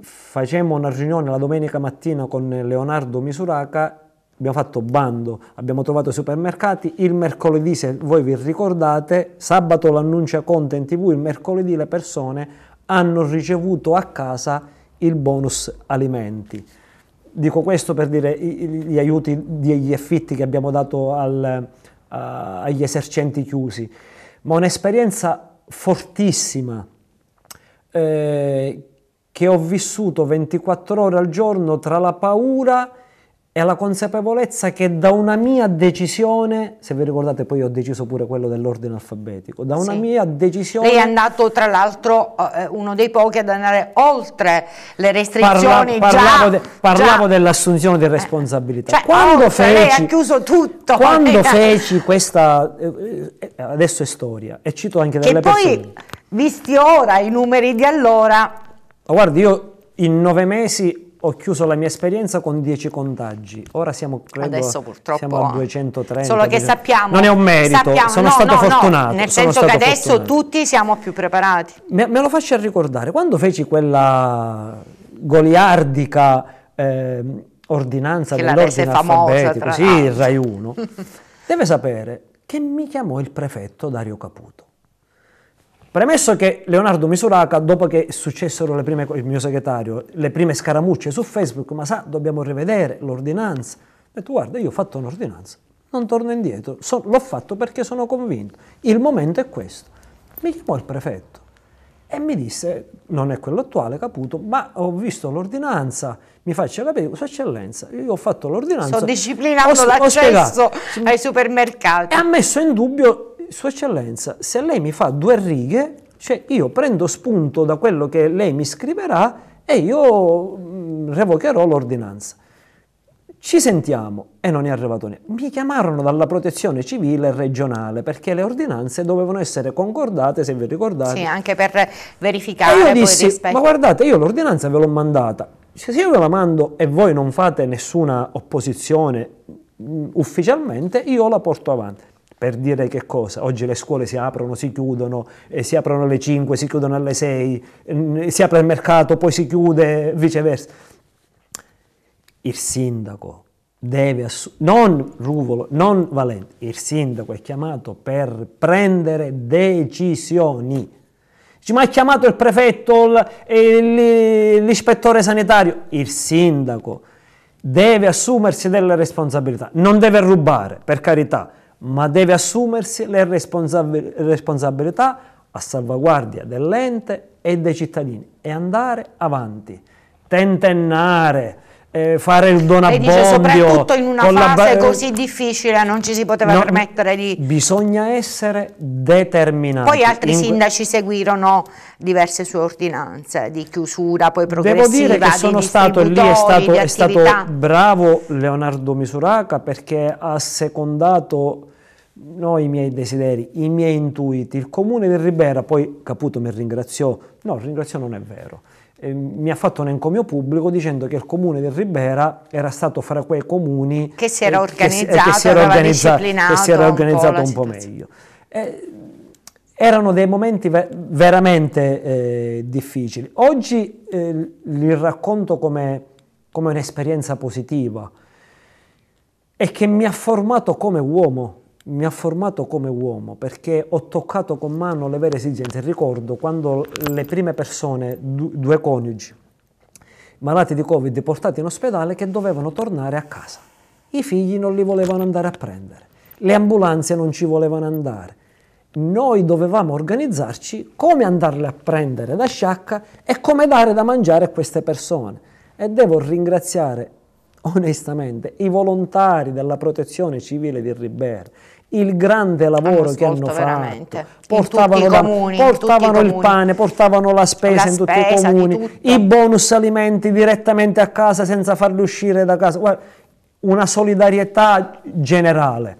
facemmo una riunione la domenica mattina con Leonardo Misuraca abbiamo fatto bando, abbiamo trovato i supermercati, il mercoledì se voi vi ricordate, sabato l'annuncia Conte in tv, il mercoledì le persone hanno ricevuto a casa il bonus alimenti. Dico questo per dire gli aiuti degli affitti che abbiamo dato al, uh, agli esercenti chiusi, ma un'esperienza fortissima eh, che ho vissuto 24 ore al giorno tra la paura e è la consapevolezza che da una mia decisione, se vi ricordate poi ho deciso pure quello dell'ordine alfabetico, da una sì. mia decisione... Lei è andato tra l'altro eh, eh, uno dei pochi ad andare oltre le restrizioni Parla, parlavo, già, de, parlavo dell'assunzione di eh, responsabilità. Cioè, quando feci, lei ha chiuso tutto. Quando [LAUGHS] feci questa... adesso è storia e cito anche delle che persone. poi, visti ora i numeri di allora... Ma guardi, io in nove mesi ho chiuso la mia esperienza con 10 contagi. Ora siamo, credo, Adesso purtroppo, siamo a 230. Solo che sappiamo... Non è un merito, sappiamo, sono no, stato no, fortunato. No, nel senso che adesso fortunato. tutti siamo più preparati. Me, me lo faccio ricordare, quando feci quella goliardica eh, ordinanza che dell'ordine alfabetico, sì, il Rai 1, [LAUGHS] deve sapere che mi chiamò il prefetto Dario Caputo Premesso che Leonardo Misuraca, dopo che successero le prime, il mio segretario, le prime scaramucce su Facebook, ma sa, dobbiamo rivedere l'ordinanza. Ho detto, guarda, io ho fatto un'ordinanza, non torno indietro, so, l'ho fatto perché sono convinto, il momento è questo. Mi chiamò il prefetto e mi disse, non è quello attuale Caputo, ma ho visto l'ordinanza, mi faccia capire, Sua Eccellenza, io ho fatto l'ordinanza. Sto disciplinando ho, l'accesso ho ai supermercati. E ha messo in dubbio sua Eccellenza, se lei mi fa due righe, cioè io prendo spunto da quello che lei mi scriverà e io mm, revocherò l'ordinanza. Ci sentiamo e non è arrivato niente. Mi chiamarono dalla protezione civile regionale perché le ordinanze dovevano essere concordate, se vi ricordate. Sì, anche per verificare. E io dissi, rispetto... ma guardate, io l'ordinanza ve l'ho mandata. Se io ve la mando e voi non fate nessuna opposizione mh, mm, ufficialmente, io la porto avanti per dire che cosa? Oggi le scuole si aprono, si chiudono, eh, si aprono alle 5, si chiudono alle 6, mm, si apre il mercato, poi si chiude, viceversa. Il sindaco deve assumere, non Ruvolo, non Valente, il sindaco è chiamato per prendere decisioni. Dice, ma ha chiamato il prefetto, l'ispettore sanitario, il sindaco deve assumersi delle responsabilità, non deve rubare, per carità ma deve assumersi le responsabilità a salvaguardia dell'ente e dei cittadini e andare avanti, tentennare, eh, fare il donabbondio. Lei dice soprattutto in una fase così difficile non ci si poteva no, permettere di... Bisogna essere determinati. Poi altri in... sindaci seguirono diverse sue ordinanze di chiusura, poi progressiva, Devo dire che sono stato, lì è stato, è stato bravo Leonardo Misuraca perché ha secondato no, i miei desideri, i miei intuiti. Il comune di Ribera, poi Caputo mi ringraziò, no ringraziò non è vero, mi ha fatto un encomio pubblico dicendo che il comune del Ribera era stato fra quei comuni che si era organizzato, che, che si era organizzato, che si era organizzato un po', un po meglio. Eh, erano dei momenti veramente eh, difficili. Oggi eh, li racconto come, come un'esperienza positiva e che mi ha formato come uomo mi ha formato come uomo perché ho toccato con mano le vere esigenze. Ricordo quando le prime persone, due coniugi, malati di Covid portati in ospedale che dovevano tornare a casa. I figli non li volevano andare a prendere, le ambulanze non ci volevano andare. Noi dovevamo organizzarci come andarle a prendere da sciacca e come dare da mangiare a queste persone. E devo ringraziare onestamente, i volontari della protezione civile di Ribera, il grande lavoro che hanno fatto. Portavano, comuni, portavano il pane, portavano la spesa la in tutti spesa, i comuni, i bonus alimenti direttamente a casa senza farli uscire da casa. Guarda, una solidarietà generale.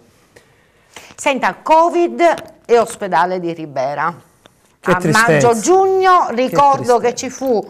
Senta, Covid e ospedale di Ribera. Che a maggio-giugno ricordo che, che ci fu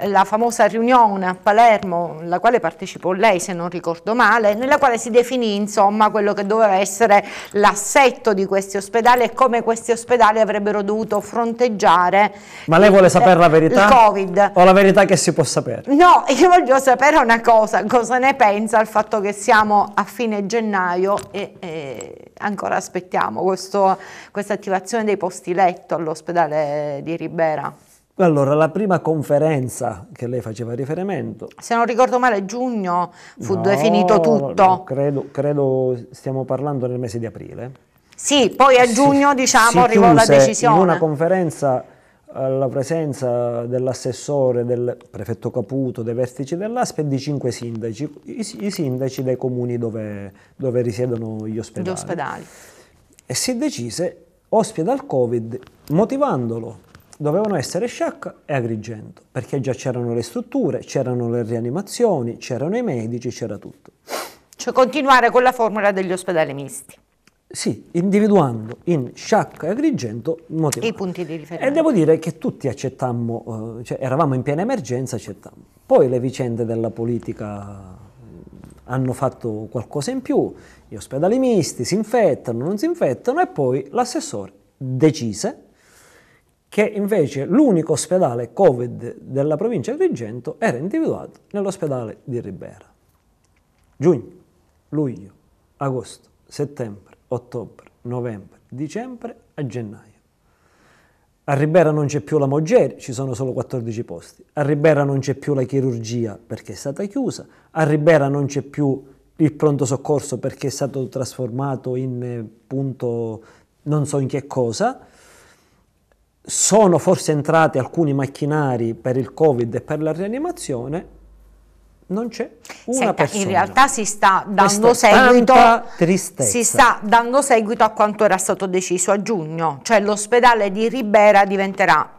la famosa riunione a Palermo, la quale partecipò lei se non ricordo male, nella quale si definì insomma quello che doveva essere l'assetto di questi ospedali e come questi ospedali avrebbero dovuto fronteggiare Ma lei vuole sapere la eh, verità? Il Covid. O la verità che si può sapere? No, io voglio sapere una cosa, cosa ne pensa il fatto che siamo a fine gennaio e, e ancora aspettiamo questo, questa attivazione dei posti letto all'ospedale di Ribera? Allora, la prima conferenza che lei faceva riferimento... Se non ricordo male, giugno fu no, definito tutto. No, credo, credo, stiamo parlando nel mese di aprile. Sì, poi a giugno, diciamo, si, diciamo, arrivò la decisione. in una conferenza alla presenza dell'assessore, del prefetto Caputo, dei vertici dell'ASP e di cinque sindaci, i, i sindaci dei comuni dove, dove risiedono gli ospedali. gli ospedali. E si decise ospedal Covid, motivandolo dovevano essere Sciacca e Agrigento, perché già c'erano le strutture, c'erano le rianimazioni, c'erano i medici, c'era tutto. Cioè continuare con la formula degli ospedali misti. Sì, individuando in Sciacca e Agrigento motivati. i punti di riferimento. E devo dire che tutti accettammo, eh, cioè eravamo in piena emergenza, accettammo. Poi le vicende della politica eh, hanno fatto qualcosa in più, gli ospedali misti si infettano, non si infettano e poi l'assessore decise che invece l'unico ospedale Covid della provincia di Agrigento era individuato nell'ospedale di Ribera. Giugno, luglio, agosto, settembre, ottobre, novembre, dicembre a gennaio. A Ribera non c'è più la Mogheri, ci sono solo 14 posti. A Ribera non c'è più la chirurgia perché è stata chiusa. A Ribera non c'è più il pronto soccorso perché è stato trasformato in eh, punto non so in che cosa sono forse entrati alcuni macchinari per il Covid e per la rianimazione, non c'è una Senta, persona. In realtà si sta, dando seguito, tristezza. si sta dando seguito a quanto era stato deciso a giugno, cioè l'ospedale di Ribera diventerà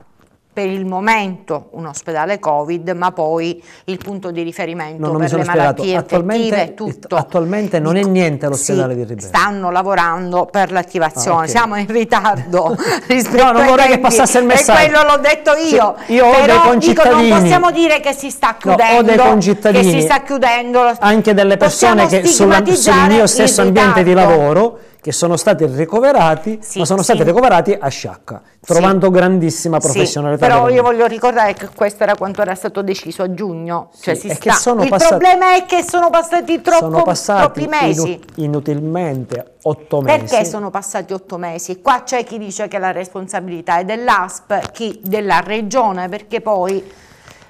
per il momento un ospedale Covid, ma poi il punto di riferimento no, per le malattie attualmente, infettive, tutto. Attualmente non è niente l'ospedale sì, di Ribera. Stanno lavorando per l'attivazione, ah, okay. siamo in ritardo rispetto [LAUGHS] [LAUGHS] no, non vorrei che passasse il messaggio. E quello l'ho detto io. Sì, cioè, io Però dico, non possiamo dire che si sta chiudendo, no, che si sta chiudendo anche delle persone possiamo che sulla, sul mio stesso ambiente di lavoro che sono stati ricoverati, sì, ma sono stati sì. ricoverati a Sciacca, trovando sì. grandissima professionalità. Sì, però io voglio ricordare che questo era quanto era stato deciso a giugno, cioè si sta. Il passati, problema è che sono passati, troppo, sono passati troppi mesi. inutilmente otto mesi. Perché sono passati otto mesi? Qua c'è chi dice che la responsabilità è dell'ASP, chi della regione, perché poi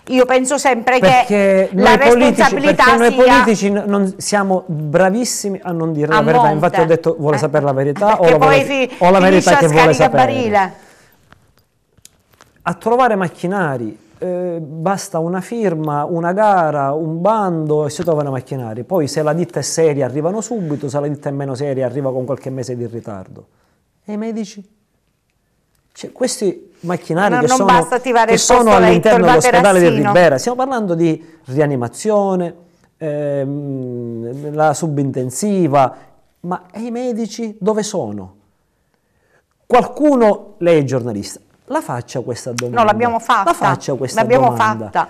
io penso sempre perché che la responsabilità politici, noi politici non siamo bravissimi a non dire a la verità, monte. infatti ho detto vuole eh. sapere la verità o la, vuole, fi, o la, verità che vuole sapere. Barile. A trovare macchinari eh, basta una firma, una gara, un bando e si trovano macchinari. Poi se la ditta è seria arrivano subito, se la ditta è meno seria arriva con qualche mese di ritardo. E i medici? Cioè, questi macchinari no, che, sono, che sono all'interno dell'ospedale di Ribera, stiamo parlando di rianimazione, ehm, la subintensiva, ma i medici dove sono? Qualcuno, lei è giornalista, la faccia questa domanda. No, l'abbiamo fatta. La faccia questa l'abbiamo domanda. Fatta.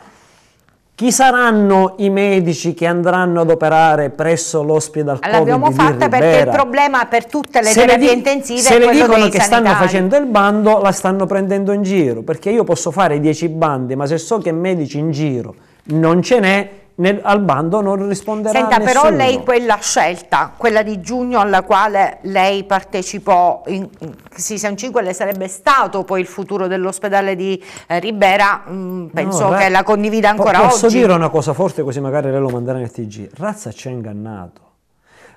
Chi saranno i medici che andranno ad operare presso l'ospedale Covid L'abbiamo fatta perché il problema per tutte le se terapie le intensive se è quello Se le dicono che sanitari. stanno facendo il bando, la stanno prendendo in giro, perché io posso fare 10 bandi, ma se so che medici in giro non ce n'è, nel, al bando non risponderà Senta, nessuno. però lei quella scelta, quella di giugno alla quale lei partecipò, in, in, si sa 5 le sarebbe stato poi il futuro dell'ospedale di eh, Ribera, mh, mm, penso no, che la condivida ancora posso oggi. Posso dire una cosa forte così magari lei lo manderà nel TG, Razza ci ha ingannato.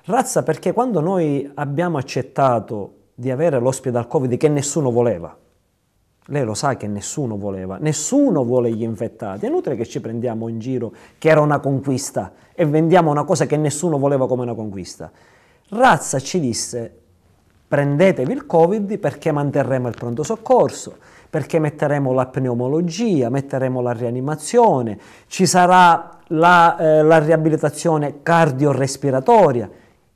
Razza perché quando noi abbiamo accettato di avere l'ospedale Covid che nessuno voleva, lei lo sa che nessuno voleva, nessuno vuole gli infettati. È inutile che ci prendiamo in giro che era una conquista e vendiamo una cosa che nessuno voleva come una conquista. Razza ci disse prendetevi il Covid perché manterremo il pronto soccorso, perché metteremo la pneumologia, metteremo la rianimazione, ci sarà la, eh, la riabilitazione cardiorespiratoria.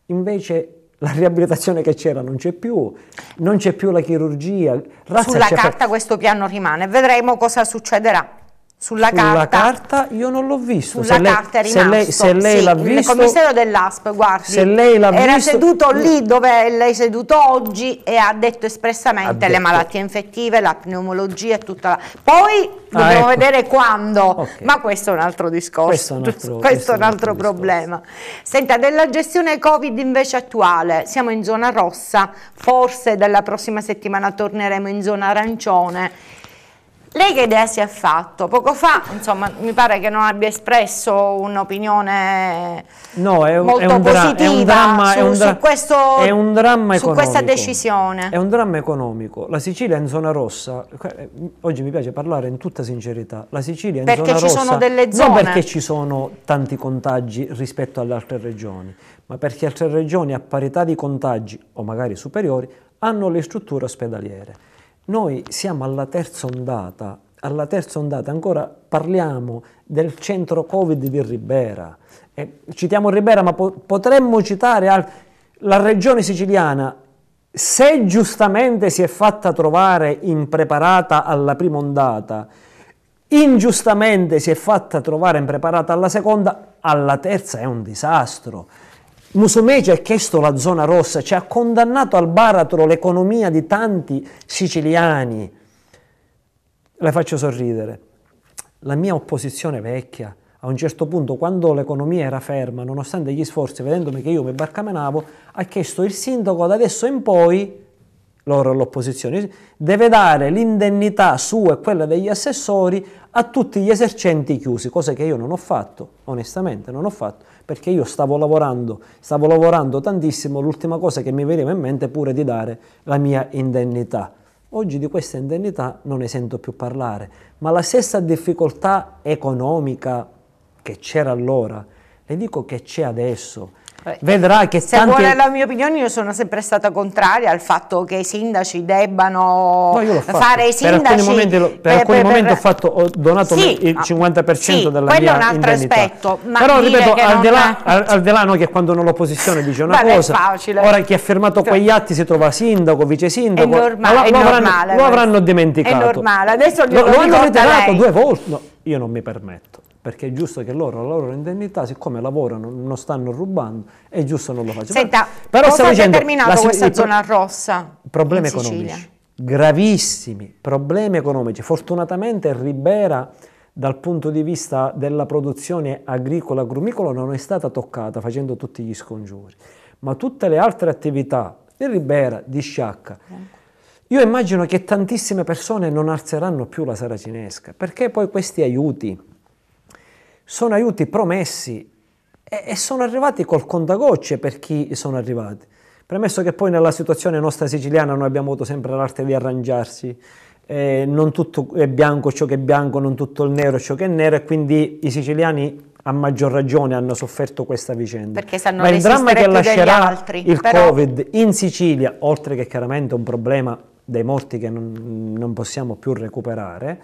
Invece la riabilitazione che c'era non c'è più, non c'è più la chirurgia. Sulla carta questo piano rimane, vedremo cosa succederà. Sulla, sulla carta, carta, io non l'ho visto. Sulla se lei, carta è rimasto. Se lei, l'ha sì, visto. Il commissario dell'ASP, guardi. Se lei l'ha era visto, seduto lì dove lei è seduto oggi e ha detto espressamente ha detto. le malattie infettive, la pneumologia e tutta la. Poi ah, dobbiamo ecco. vedere quando, okay. ma questo è un altro discorso. Questo è un altro, questo questo è un altro, altro problema. Senta, della gestione Covid invece attuale, siamo in zona rossa, forse dalla prossima settimana torneremo in zona arancione. Lei che idea si è fatto? Poco fa, insomma, mi pare che non abbia espresso un'opinione no, molto è un positiva è un dramma, su, è un su, questo, è un su questa decisione. È un dramma economico. La Sicilia è in zona rossa, eh, oggi mi piace parlare in tutta sincerità, la Sicilia è in perché zona rossa. Perché ci sono delle zone. Non perché ci sono tanti contagi rispetto alle altre regioni, ma perché altre regioni a parità di contagi, o magari superiori, hanno le strutture ospedaliere. Noi siamo alla terza ondata, alla terza ondata ancora parliamo del centro Covid di Ribera. Eh, citiamo Ribera, ma po- potremmo citare al- la regione siciliana. Se giustamente si è fatta trovare impreparata alla prima ondata, ingiustamente si è fatta trovare impreparata alla seconda, alla terza è un disastro. Musumeci ha chiesto la zona rossa, ci ha condannato al baratro l'economia di tanti siciliani. Le faccio sorridere. La mia opposizione vecchia, a un certo punto, quando l'economia era ferma, nonostante gli sforzi, vedendomi che io mi barcamenavo, ha chiesto il sindaco da adesso in poi, loro all'opposizione, deve dare l'indennità sua e quella degli assessori a tutti gli esercenti chiusi, cosa che io non ho fatto, onestamente non ho fatto perché io stavo lavorando, stavo lavorando tantissimo, l'ultima cosa che mi veniva in mente pure di dare la mia indennità. Oggi di questa indennità non ne sento più parlare, ma la stessa difficoltà economica che c'era allora, le dico che c'è adesso eh, vedrà che se tante... vuole la mia opinione io sono sempre stata contraria al fatto che i sindaci debbano no, fare i sindaci per alcuni momenti, ho, fatto, ho, donato sì, il 50% sì, della quello mia è un altro indennità. aspetto ma però ripeto al di, là, è... al, di là no, che quando l'opposizione dice una [LAUGHS] Vabbè, cosa facile. ora chi ha firmato quegli atti si trova sindaco vice sindaco è normale, lo, lo, avranno, lo, avranno, dimenticato è normale adesso lo, lo hanno ritirato due volte no, io non mi permetto perché è giusto che loro la loro indennità, siccome lavorano, non stanno rubando, è giusto non lo facciano. Senta, Però cosa ha dicendo, determinato questa zona rossa problemi economici, gravissimi problemi economici. Fortunatamente Ribera dal punto di vista della produzione agricola agrumicola non è stata toccata facendo tutti gli scongiuri, ma tutte le altre attività di Ribera, di Sciacca, io immagino che tantissime persone non alzeranno più la saracinesca, perché poi questi aiuti sono aiuti promessi e, e sono arrivati col contagocce per chi sono arrivati. Premesso che poi nella situazione nostra siciliana noi abbiamo avuto sempre l'arte di arrangiarsi, eh, non tutto è bianco ciò che è bianco, non tutto il nero ciò che è nero e quindi i siciliani a maggior ragione hanno sofferto questa vicenda. Perché sanno Ma il dramma che lascerà altri, il però... Covid in Sicilia, oltre che chiaramente un problema dei morti che non, non possiamo più recuperare,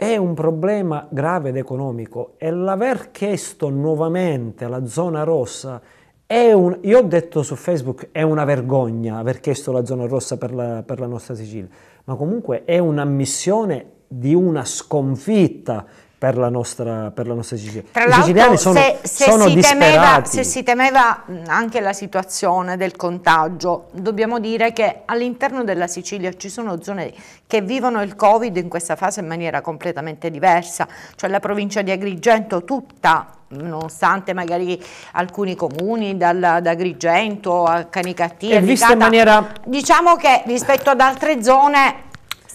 è un problema grave ed economico e l'aver chiesto nuovamente la zona rossa è un, io ho detto su Facebook è una vergogna aver chiesto la zona rossa per la, per la nostra Sicilia, ma comunque è un'ammissione di una sconfitta per la nostra, per la nostra Sicilia. Tra I siciliani sono, se, se sono si temeva, se si temeva anche la situazione del contagio, dobbiamo dire che all'interno della Sicilia ci sono zone che vivono il Covid in questa fase in maniera completamente diversa, cioè la provincia di Agrigento tutta nonostante magari alcuni comuni, dal, da Agrigento a Canicattì, diciamo che rispetto ad altre zone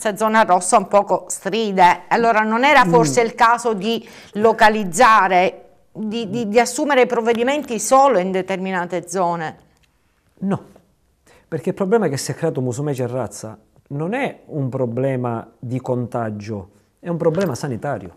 se zona rossa un poco stride. Allora non era mm. forse mm. il caso di localizzare, di, di, di assumere provvedimenti solo in determinate zone? No, perché il problema che si è creato Musumeci e Razza non è un problema di contagio, è un problema sanitario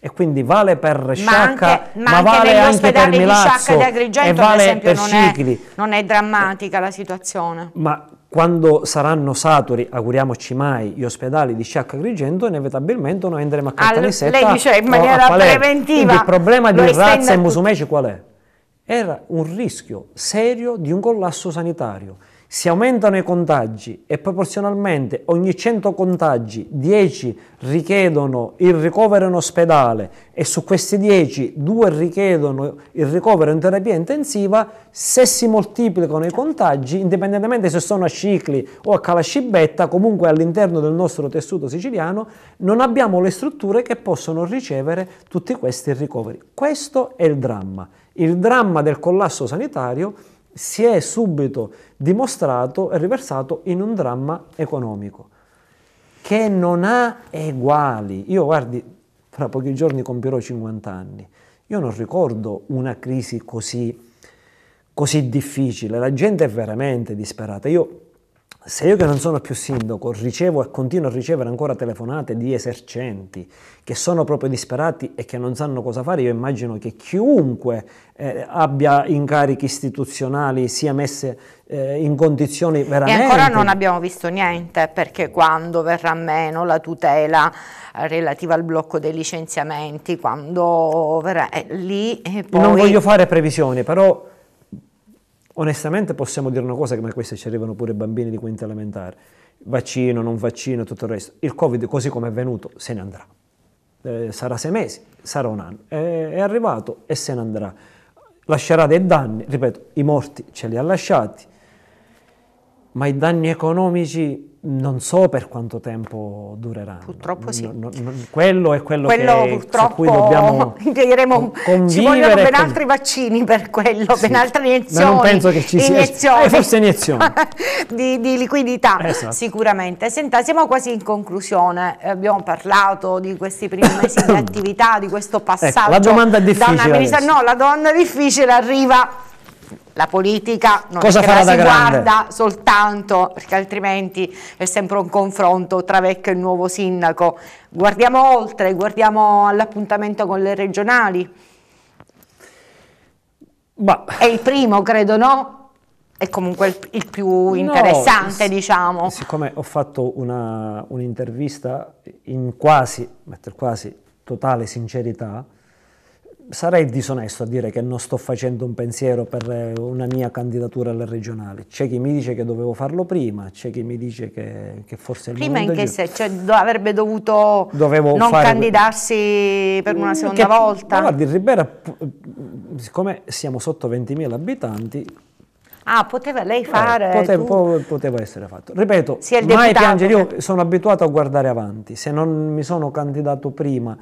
e quindi vale per Sciacca, ma, anche, ma, ma anche vale anche per Milazzo di Sciacca di Agrigento, e vale per non Cicli. È, non è drammatica la situazione. Ma quando saranno saturi, auguriamoci mai, gli ospedali di Sciacca Agrigento, inevitabilmente noi andremo a Caltanissetta Lei dice in maniera preventiva. Quindi il problema di razza e musumeci qual è? Era un rischio serio di un collasso sanitario. Se aumentano i contagi e proporzionalmente ogni 100 contagi 10 richiedono il ricovero in ospedale e su questi 10 2 richiedono il ricovero in terapia intensiva, se si moltiplicano i certo. contagi, indipendentemente se sono a cicli o a calascibetta, comunque all'interno del nostro tessuto siciliano, non abbiamo le strutture che possono ricevere tutti questi ricoveri. Questo è il dramma. Il dramma del collasso sanitario si è subito dimostrato e riversato in un dramma economico che non ha eguali. Io guardi, fra pochi giorni compierò 50 anni. Io non ricordo una crisi così, così difficile, la gente è veramente disperata. Io se io che non sono più sindaco ricevo e continuo a ricevere ancora telefonate di esercenti che sono proprio disperati e che non sanno cosa fare, io immagino che chiunque eh, abbia incarichi istituzionali sia messo eh, in condizioni veramente... E ancora non abbiamo visto niente perché quando verrà meno la tutela eh, relativa al blocco dei licenziamenti, quando verrà eh, lì... Eh, poi... Non voglio fare previsioni, però onestamente possiamo dire una cosa, che ma queste ci arrivano pure i bambini di quinta elementare, vaccino, non vaccino, tutto il resto. Il Covid, così come è venuto, se ne andrà. Eh, sarà sei mesi, sarà un anno. Eh, è arrivato e se ne andrà. Lascerà dei danni, ripeto, i morti ce li ha lasciati, ma i danni economici non so per quanto tempo dureranno. Purtroppo sì. No, no, quello è quello, quello che, purtroppo, cui dobbiamo diremo, [LAUGHS] convivere. Ci vogliono ben altri vaccini per quello, sì. ben altre iniezioni. Ma non penso che ci sia. Eh, forse iniezioni. [LAUGHS] di, di, liquidità, esatto. sicuramente. Senta, siamo quasi in conclusione. Abbiamo parlato di questi primi mesi di [COUGHS] attività, di questo passaggio. Ecco, la domanda è difficile. Da una, no, la domanda difficile arriva la politica non Cosa è che la si grande? guarda soltanto, perché altrimenti è sempre un confronto tra vecchio e nuovo sindaco. Guardiamo oltre, guardiamo all'appuntamento con le regionali. Ma... È il primo, credo, no? è comunque il, il più interessante, no, diciamo. Siccome ho fatto un'intervista un in quasi, quasi, totale sincerità, sarei disonesto a dire che non sto facendo un pensiero per eh, una mia candidatura alle regionali. C'è chi mi dice che dovevo farlo prima, c'è chi mi dice che, che forse... Prima in che se, cioè, do, avrebbe dovuto Dovevo non candidarsi per una mm, seconda che, volta? Guardi, Ribera, siccome siamo sotto 20.000 abitanti, Ah, poteva lei eh, fare. Eh, poteva, poteva, essere fatto. Ripeto, mai deputato. piangere, io sono abituato a guardare avanti. Se non mi sono candidato prima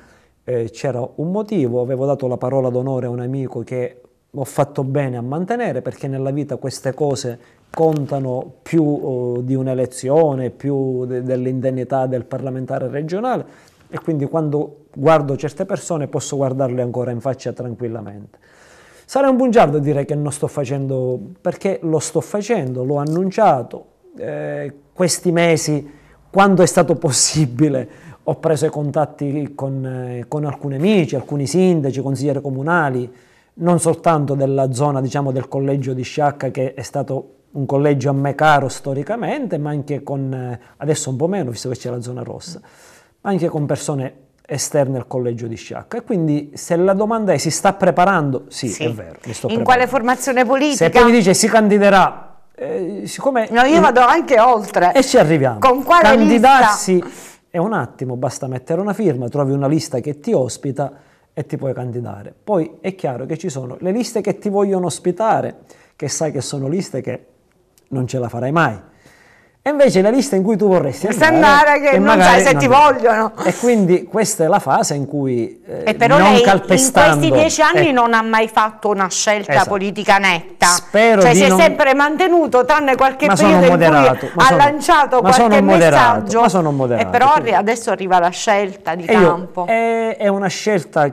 eh, c'era un motivo, avevo dato la parola d'onore a un amico che ho fatto bene a mantenere perché nella vita queste cose contano più uh, di un'elezione, più de- dell'indennità del parlamentare regionale e quindi quando guardo certe persone posso guardarle ancora in faccia tranquillamente. Sarei un bugiardo dire che non sto facendo, perché lo sto facendo, l'ho annunciato eh, questi mesi, quando è stato possibile, ho preso contatti con, eh, con alcuni amici, alcuni sindaci, consiglieri comunali, non soltanto della zona diciamo, del collegio di Sciacca che è stato un collegio a me caro storicamente, ma anche con, eh, adesso un po' meno visto che c'è la zona rossa, ma anche con persone esterne al collegio di Sciacca. E quindi se la domanda è si sta preparando, sì, sì. è vero. In preparando. quale formazione politica? Se poi mi dice si candiderà, eh, siccome... No, io vado anche oltre. E ci arriviamo. Con quale Candidarsi... Lista? È un attimo, basta mettere una firma, trovi una lista che ti ospita e ti puoi candidare. Poi è chiaro che ci sono le liste che ti vogliono ospitare, che sai che sono liste che non ce la farai mai e invece la lista in cui tu vorresti andare, andare che non sai se non ti vogliono. E quindi questa è la fase in cui eh, e però non lei calpestando. in questi dieci anni eh, non ha mai fatto una scelta esatto. politica netta. Spero cioè si è sempre mantenuto tranne qualche ma periodo moderato, in cui ha sono, lanciato ma qualche moderato, messaggio. Ma sono moderato. E però quindi... adesso arriva la scelta di e campo. Io, è, è una scelta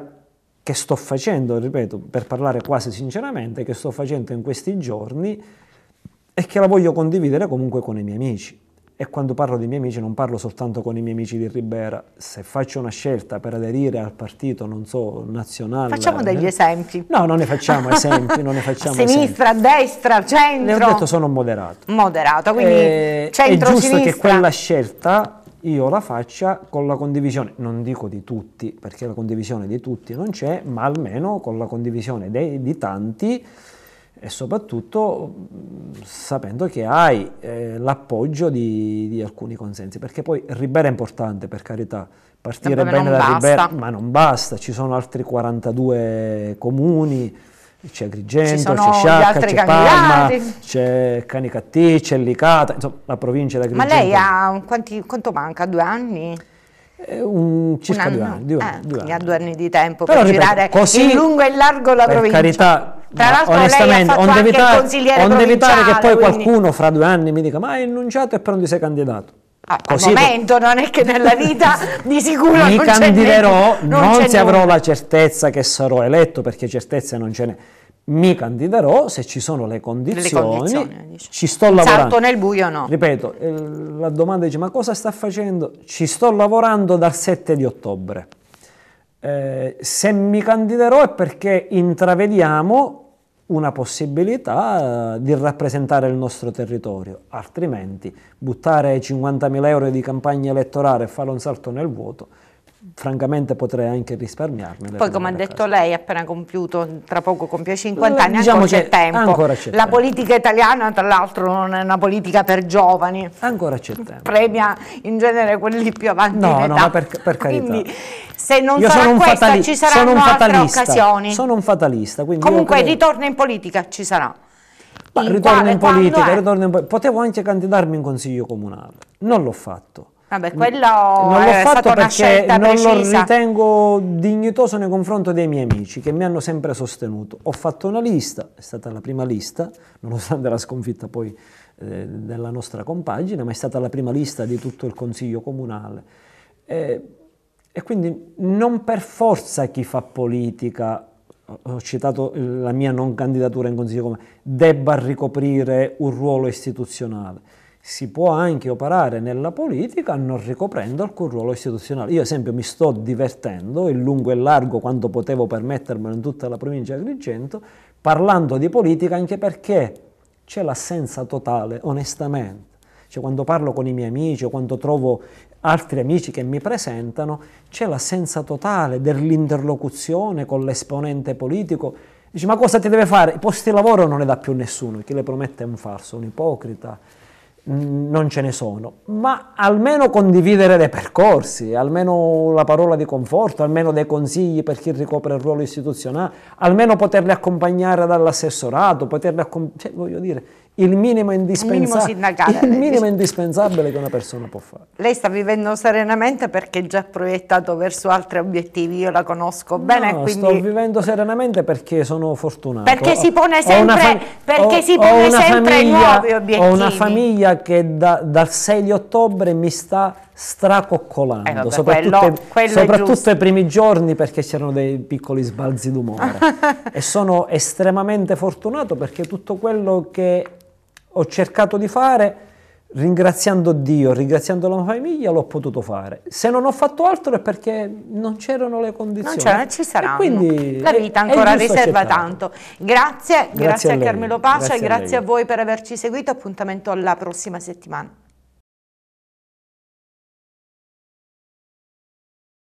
che sto facendo, ripeto, per parlare quasi sinceramente, che sto facendo in questi giorni e che la voglio condividere comunque con i miei amici. E quando parlo dei miei amici non parlo soltanto con i miei amici di Ribera. Se faccio una scelta per aderire al partito, non so, nazionale... Facciamo degli eh, esempi. No, non ne facciamo [LAUGHS] esempi, non ne facciamo a Sinistra, destra, centro... Ne ho detto sono moderato. Moderato, quindi centro-sinistra. Eh, è giusto che quella scelta io la faccia con la condivisione, non dico di tutti, perché la condivisione di tutti non c'è, ma almeno con la condivisione dei, di tanti e soprattutto mm, sapendo che hai eh, l'appoggio di, di, alcuni consensi, perché poi Ribera è importante, per carità, partire bene da basta. Ribera, ma non basta, ci sono altri 42 comuni, c'è Agrigento, c'è Sciacca, c'è Palma, c'è Canicattì, c'è Licata, insomma la provincia di Agrigento. Ma lei ha quanti, quanto manca? Due anni? Eh, un, circa un due anni, due, eh, due anni. ha due anni di tempo Però, per ripeto, girare così, in lungo e in largo la per provincia. carità, tra l'altro lei ha onde evitare, onde evitare che poi quindi... qualcuno fra due anni mi dica ma hai annunciato e però non ti sei candidato. Ah, Così al momento non è che nella vita [LAUGHS] di sicuro mi non candiderò, non, non se avrò la certezza che sarò eletto perché certezze non ce n'è. Mi candiderò se ci sono le condizioni, le condizioni ci sto lavorando. Salto nel buio no. Ripeto, eh, la domanda dice ma cosa sta facendo? Ci sto lavorando dal 7 di ottobre. Eh, se mi candiderò è perché intravediamo una possibilità eh, di rappresentare il nostro territorio, altrimenti buttare 50.000 euro di campagna elettorale e fare un salto nel vuoto francamente potrei anche risparmiarmi. Poi come ha detto lei, appena compiuto, tra poco compie 50 eh, anni, diciamo ancora c'è tempo. Ancora c'è La tempo. politica italiana tra l'altro non è una politica per giovani. Ancora c'è tempo. Premia in genere quelli più avanti no, No, per, per carità. Quindi se non Io sarà questa fatali- ci saranno altre occasioni. Sono un fatalista. Comunque credo... ritorno in politica ci sarà. Ma ritorno in, politica, ritorno in politica, potevo anche candidarmi in consiglio comunale, non l'ho fatto. Vabbè, quello non l'ho fatto perché non lo ritengo dignitoso nei confronti dei miei amici che mi hanno sempre sostenuto. Ho fatto una lista, è stata la prima lista, nonostante la sconfitta poi eh, della nostra compagine, ma è stata la prima lista di tutto il consiglio comunale. E, e quindi non per forza chi fa politica ho citato la mia non candidatura in consiglio comunale, debba ricoprire un ruolo istituzionale si può anche operare nella politica non ricoprendo alcun ruolo istituzionale. Io ad esempio mi sto divertendo in lungo e largo quanto potevo permettermelo in tutta la provincia di Agrigento parlando di politica anche perché c'è l'assenza totale, onestamente. Cioè quando parlo con i miei amici o quando trovo altri amici che mi presentano, c'è l'assenza totale dell'interlocuzione con l'esponente politico. Dici ma cosa ti deve fare? I posti di lavoro non ne dà più nessuno, chi le promette è un falso, un ipocrita non ce ne sono, ma almeno condividere dei percorsi, almeno la parola di conforto, almeno dei consigli per chi ricopre il ruolo istituzionale, almeno poterli accompagnare dall'assessorato, poterli accompagnare, cioè, voglio dire, il minimo, indispensab- il minimo, il minimo indispensabile che una persona può fare. Lei sta vivendo serenamente perché è già proiettato verso altri obiettivi, io la conosco no, bene. Quindi... Sto vivendo serenamente perché sono fortunato. Perché si pone sempre, fam- ho, si pone sempre famiglia, nuovi obiettivi. Ho una famiglia che da, dal 6 di ottobre mi sta stracoccolando, eh vabbè, soprattutto, quello, quello soprattutto i primi giorni perché c'erano dei piccoli sbalzi d'umore [LAUGHS] e sono estremamente fortunato perché tutto quello che ho cercato di fare, ringraziando Dio, ringraziando la famiglia, l'ho potuto fare. Se non ho fatto altro è perché non c'erano le condizioni. Non c'erano, ci saranno. E quindi la vita ancora riserva tanto. Grazie, grazie, grazie a, a Carmelo Pace, grazie, grazie a voi per averci seguito. Appuntamento alla prossima settimana.